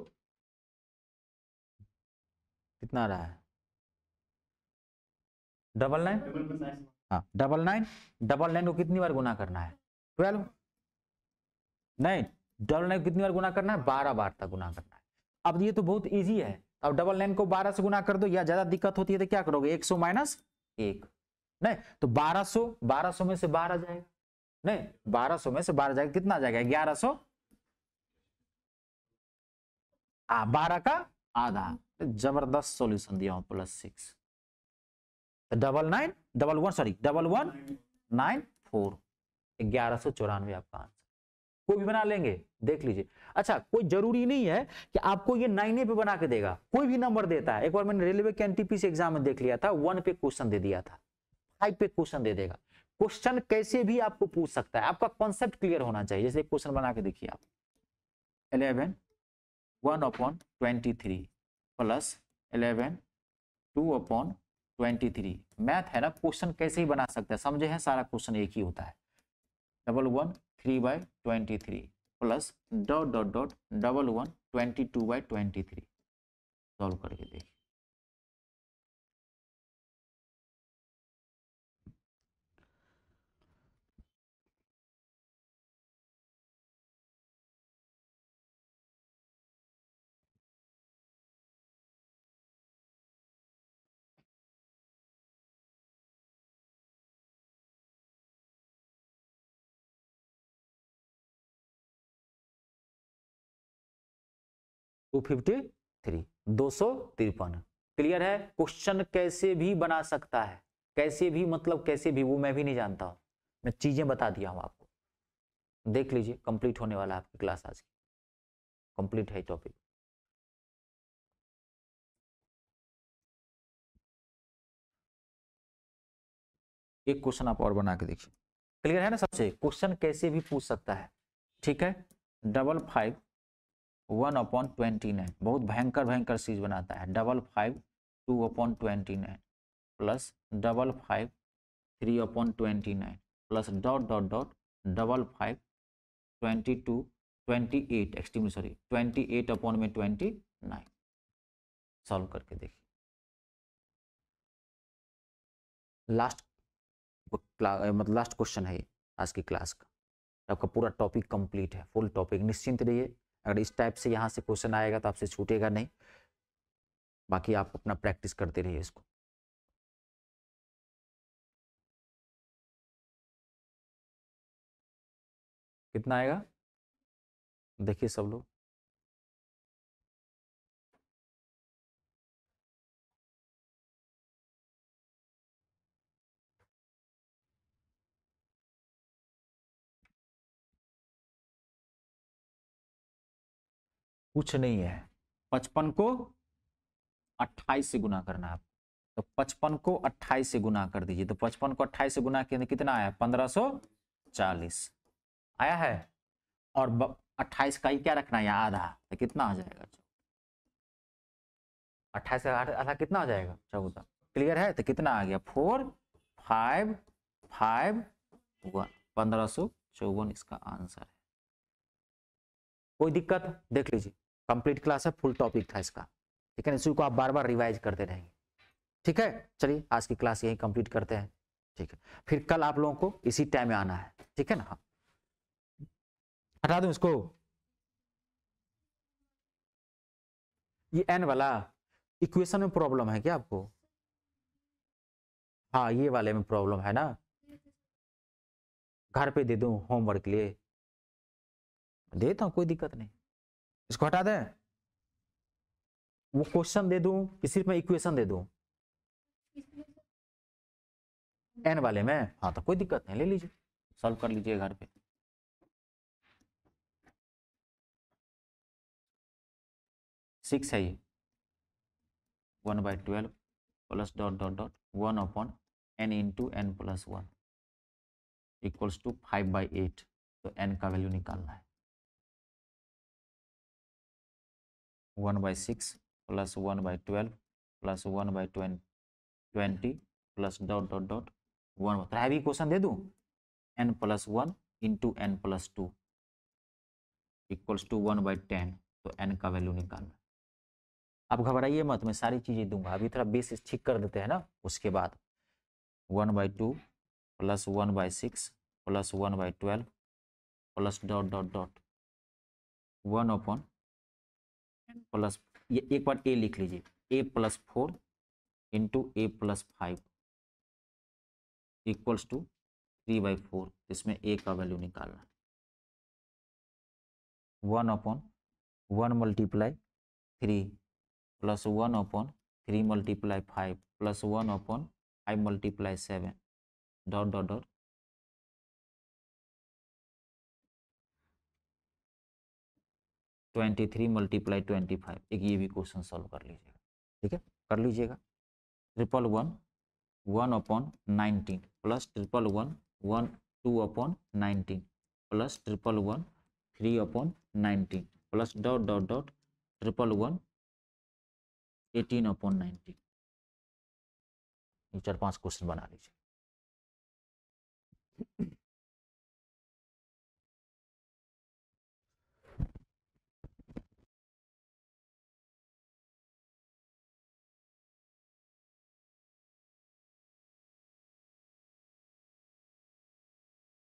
कितना रहा है डबल नाइन हाँ डबल नाइन डबल नाइन को कितनी बार गुना करना है ट्वेल्व नहीं डबल नाइन कितनी बार गुना करना है बारह बार तक गुना करना है अब ये तो बहुत ईजी है अब डबल नाइन को बारह से गुना कर दो या ज्यादा दिक्कत होती है तो क्या करोगे एक सौ माइनस एक नहीं तो बारह सौ बारह सौ में से बारह जाएगा नहीं बारह सौ में से बारह जाएगा कितना जाएगा ग्यारह सौ बारह का आधा जबरदस्त सॉल्यूशन दिया हूं plus six double nine double one sorry double one nine four ग्यारह सौ चौरानवे आपका आंसर कोई भी बना लेंगे देख लीजिए अच्छा कोई जरूरी नहीं है कि आपको ये नाइने पे बना के देगा कोई भी नंबर देता है एक बार मैंने रेलवे के एनटीपी से एग्जाम में देख लिया था वन पे क्वेश्चन दे दिया था फाइव पे क्वेश्चन दे देगा क्वेश्चन कैसे भी आपको पूछ सकता है आपका कॉन्सेप्ट क्लियर होना चाहिए जैसे क्वेश्चन बना के देखिए आप eleven one upon twenty three plus eleven two upon twenty three math है ना क्वेश्चन कैसे ही बना सकते हैं समझे हैं सारा क्वेश्चन एक ही होता है double one three by twenty three plus dot dot dot double one twenty two by twenty three solve करके देखिए टू फिफ्टी थ्री दो सौ तिरपन क्लियर है क्वेश्चन कैसे भी बना सकता है कैसे भी मतलब कैसे भी वो मैं भी नहीं जानता हूं मैं चीज़ें बता दिया हूं आपको देख लीजिए कंप्लीट होने वाला आपकी क्लास आज की कंप्लीट है टॉपिक एक क्वेश्चन आप और बना के देखिए क्लियर है ना सबसे क्वेश्चन कैसे भी पूछ सकता है ठीक है double five one upon twenty nine बहुत भयंकर भयंकर सीरीज बनाता है double five two upon twenty nine plus double five three upon twenty nine plus dot dot dot double five twenty two twenty eight extreme sorry twenty eight upon में twenty nine solve करके देखिए last मतलब last question है आज की class का आपका पूरा टॉपिक कंप्लीट है फुल टॉपिक निश्चिंत रहिए अगर इस टाइप से यहाँ से क्वेश्चन आएगा तो आपसे छूटेगा नहीं बाकी आप अपना प्रैक्टिस करते रहिए इसको कितना आएगा देखिए सब लोग कुछ नहीं है पचपन को अट्ठाईस से गुना करना है तो पचपन को अट्ठाईस से गुना कर दीजिए तो पचपन को अट्ठाईस से गुना के तो कितना आया पंद्रह सो चालीस आया है और अट्ठाईस का ही क्या रखना है आधा तो कितना हो जाएगा अट्ठाईस का आधा कितना हो जाएगा चौदह क्लियर है तो कितना आ गया फोर फाइव फाइव वन पंद्रह सौ चौवन इसका आंसर है कोई दिक्कत देख लीजिए कंप्लीट क्लास है फुल टॉपिक था इसका ठीक है इसी को आप बार बार रिवाइज करते रहेंगे ठीक है चलिए आज की क्लास यही कंप्लीट करते हैं ठीक है फिर कल आप लोगों को इसी टाइम में आना है ठीक है ना हाँ। हटा दू इसको ये एन वाला इक्वेशन में प्रॉब्लम है क्या आपको हाँ ये वाले में प्रॉब्लम है ना घर पे दे दूं होमवर्क के लिए देता हूँ कोई दिक्कत नहीं इसको हटा दें वो क्वेश्चन दे दूं कि सिर्फ मैं इक्वेशन दे दूं एन वाले में हाँ तो कोई दिक्कत नहीं ले लीजिए सॉल्व कर लीजिए घर पे सिक्स है ये one by twelve plus dot dot dot one upon n into n plus one equals two five by eight तो एन का वैल्यू निकालना है one by six plus one by twelve plus one by twenty plus dot dot dot one तो heavy question दे दूँ n plus one into n plus two equals two one by ten तो n का value निकालना आप घबराइए मत मैं सारी चीज़ें दूंगा अभी थोड़ा बेस ठीक कर देते हैं ना उसके बाद one by two plus one by six plus one by twelve plus dot dot dot one upon plus ये एक बार ए लिख लीजिए a plus four into a plus five equals two three by four इसमें a का value निकालना one upon one multiply three plus one upon three multiply five plus one upon five multiply seven dot dot dot twenty three multiply twenty five एक ये भी question solve कर लीजिएगा ठीक है कर लीजिएगा triple one one upon nineteen plus triple one one two upon nineteen plus triple one three upon nineteen plus dot dot dot triple one eighteen upon nineteen ये चार पांच क्वेश्चन बना लीजिए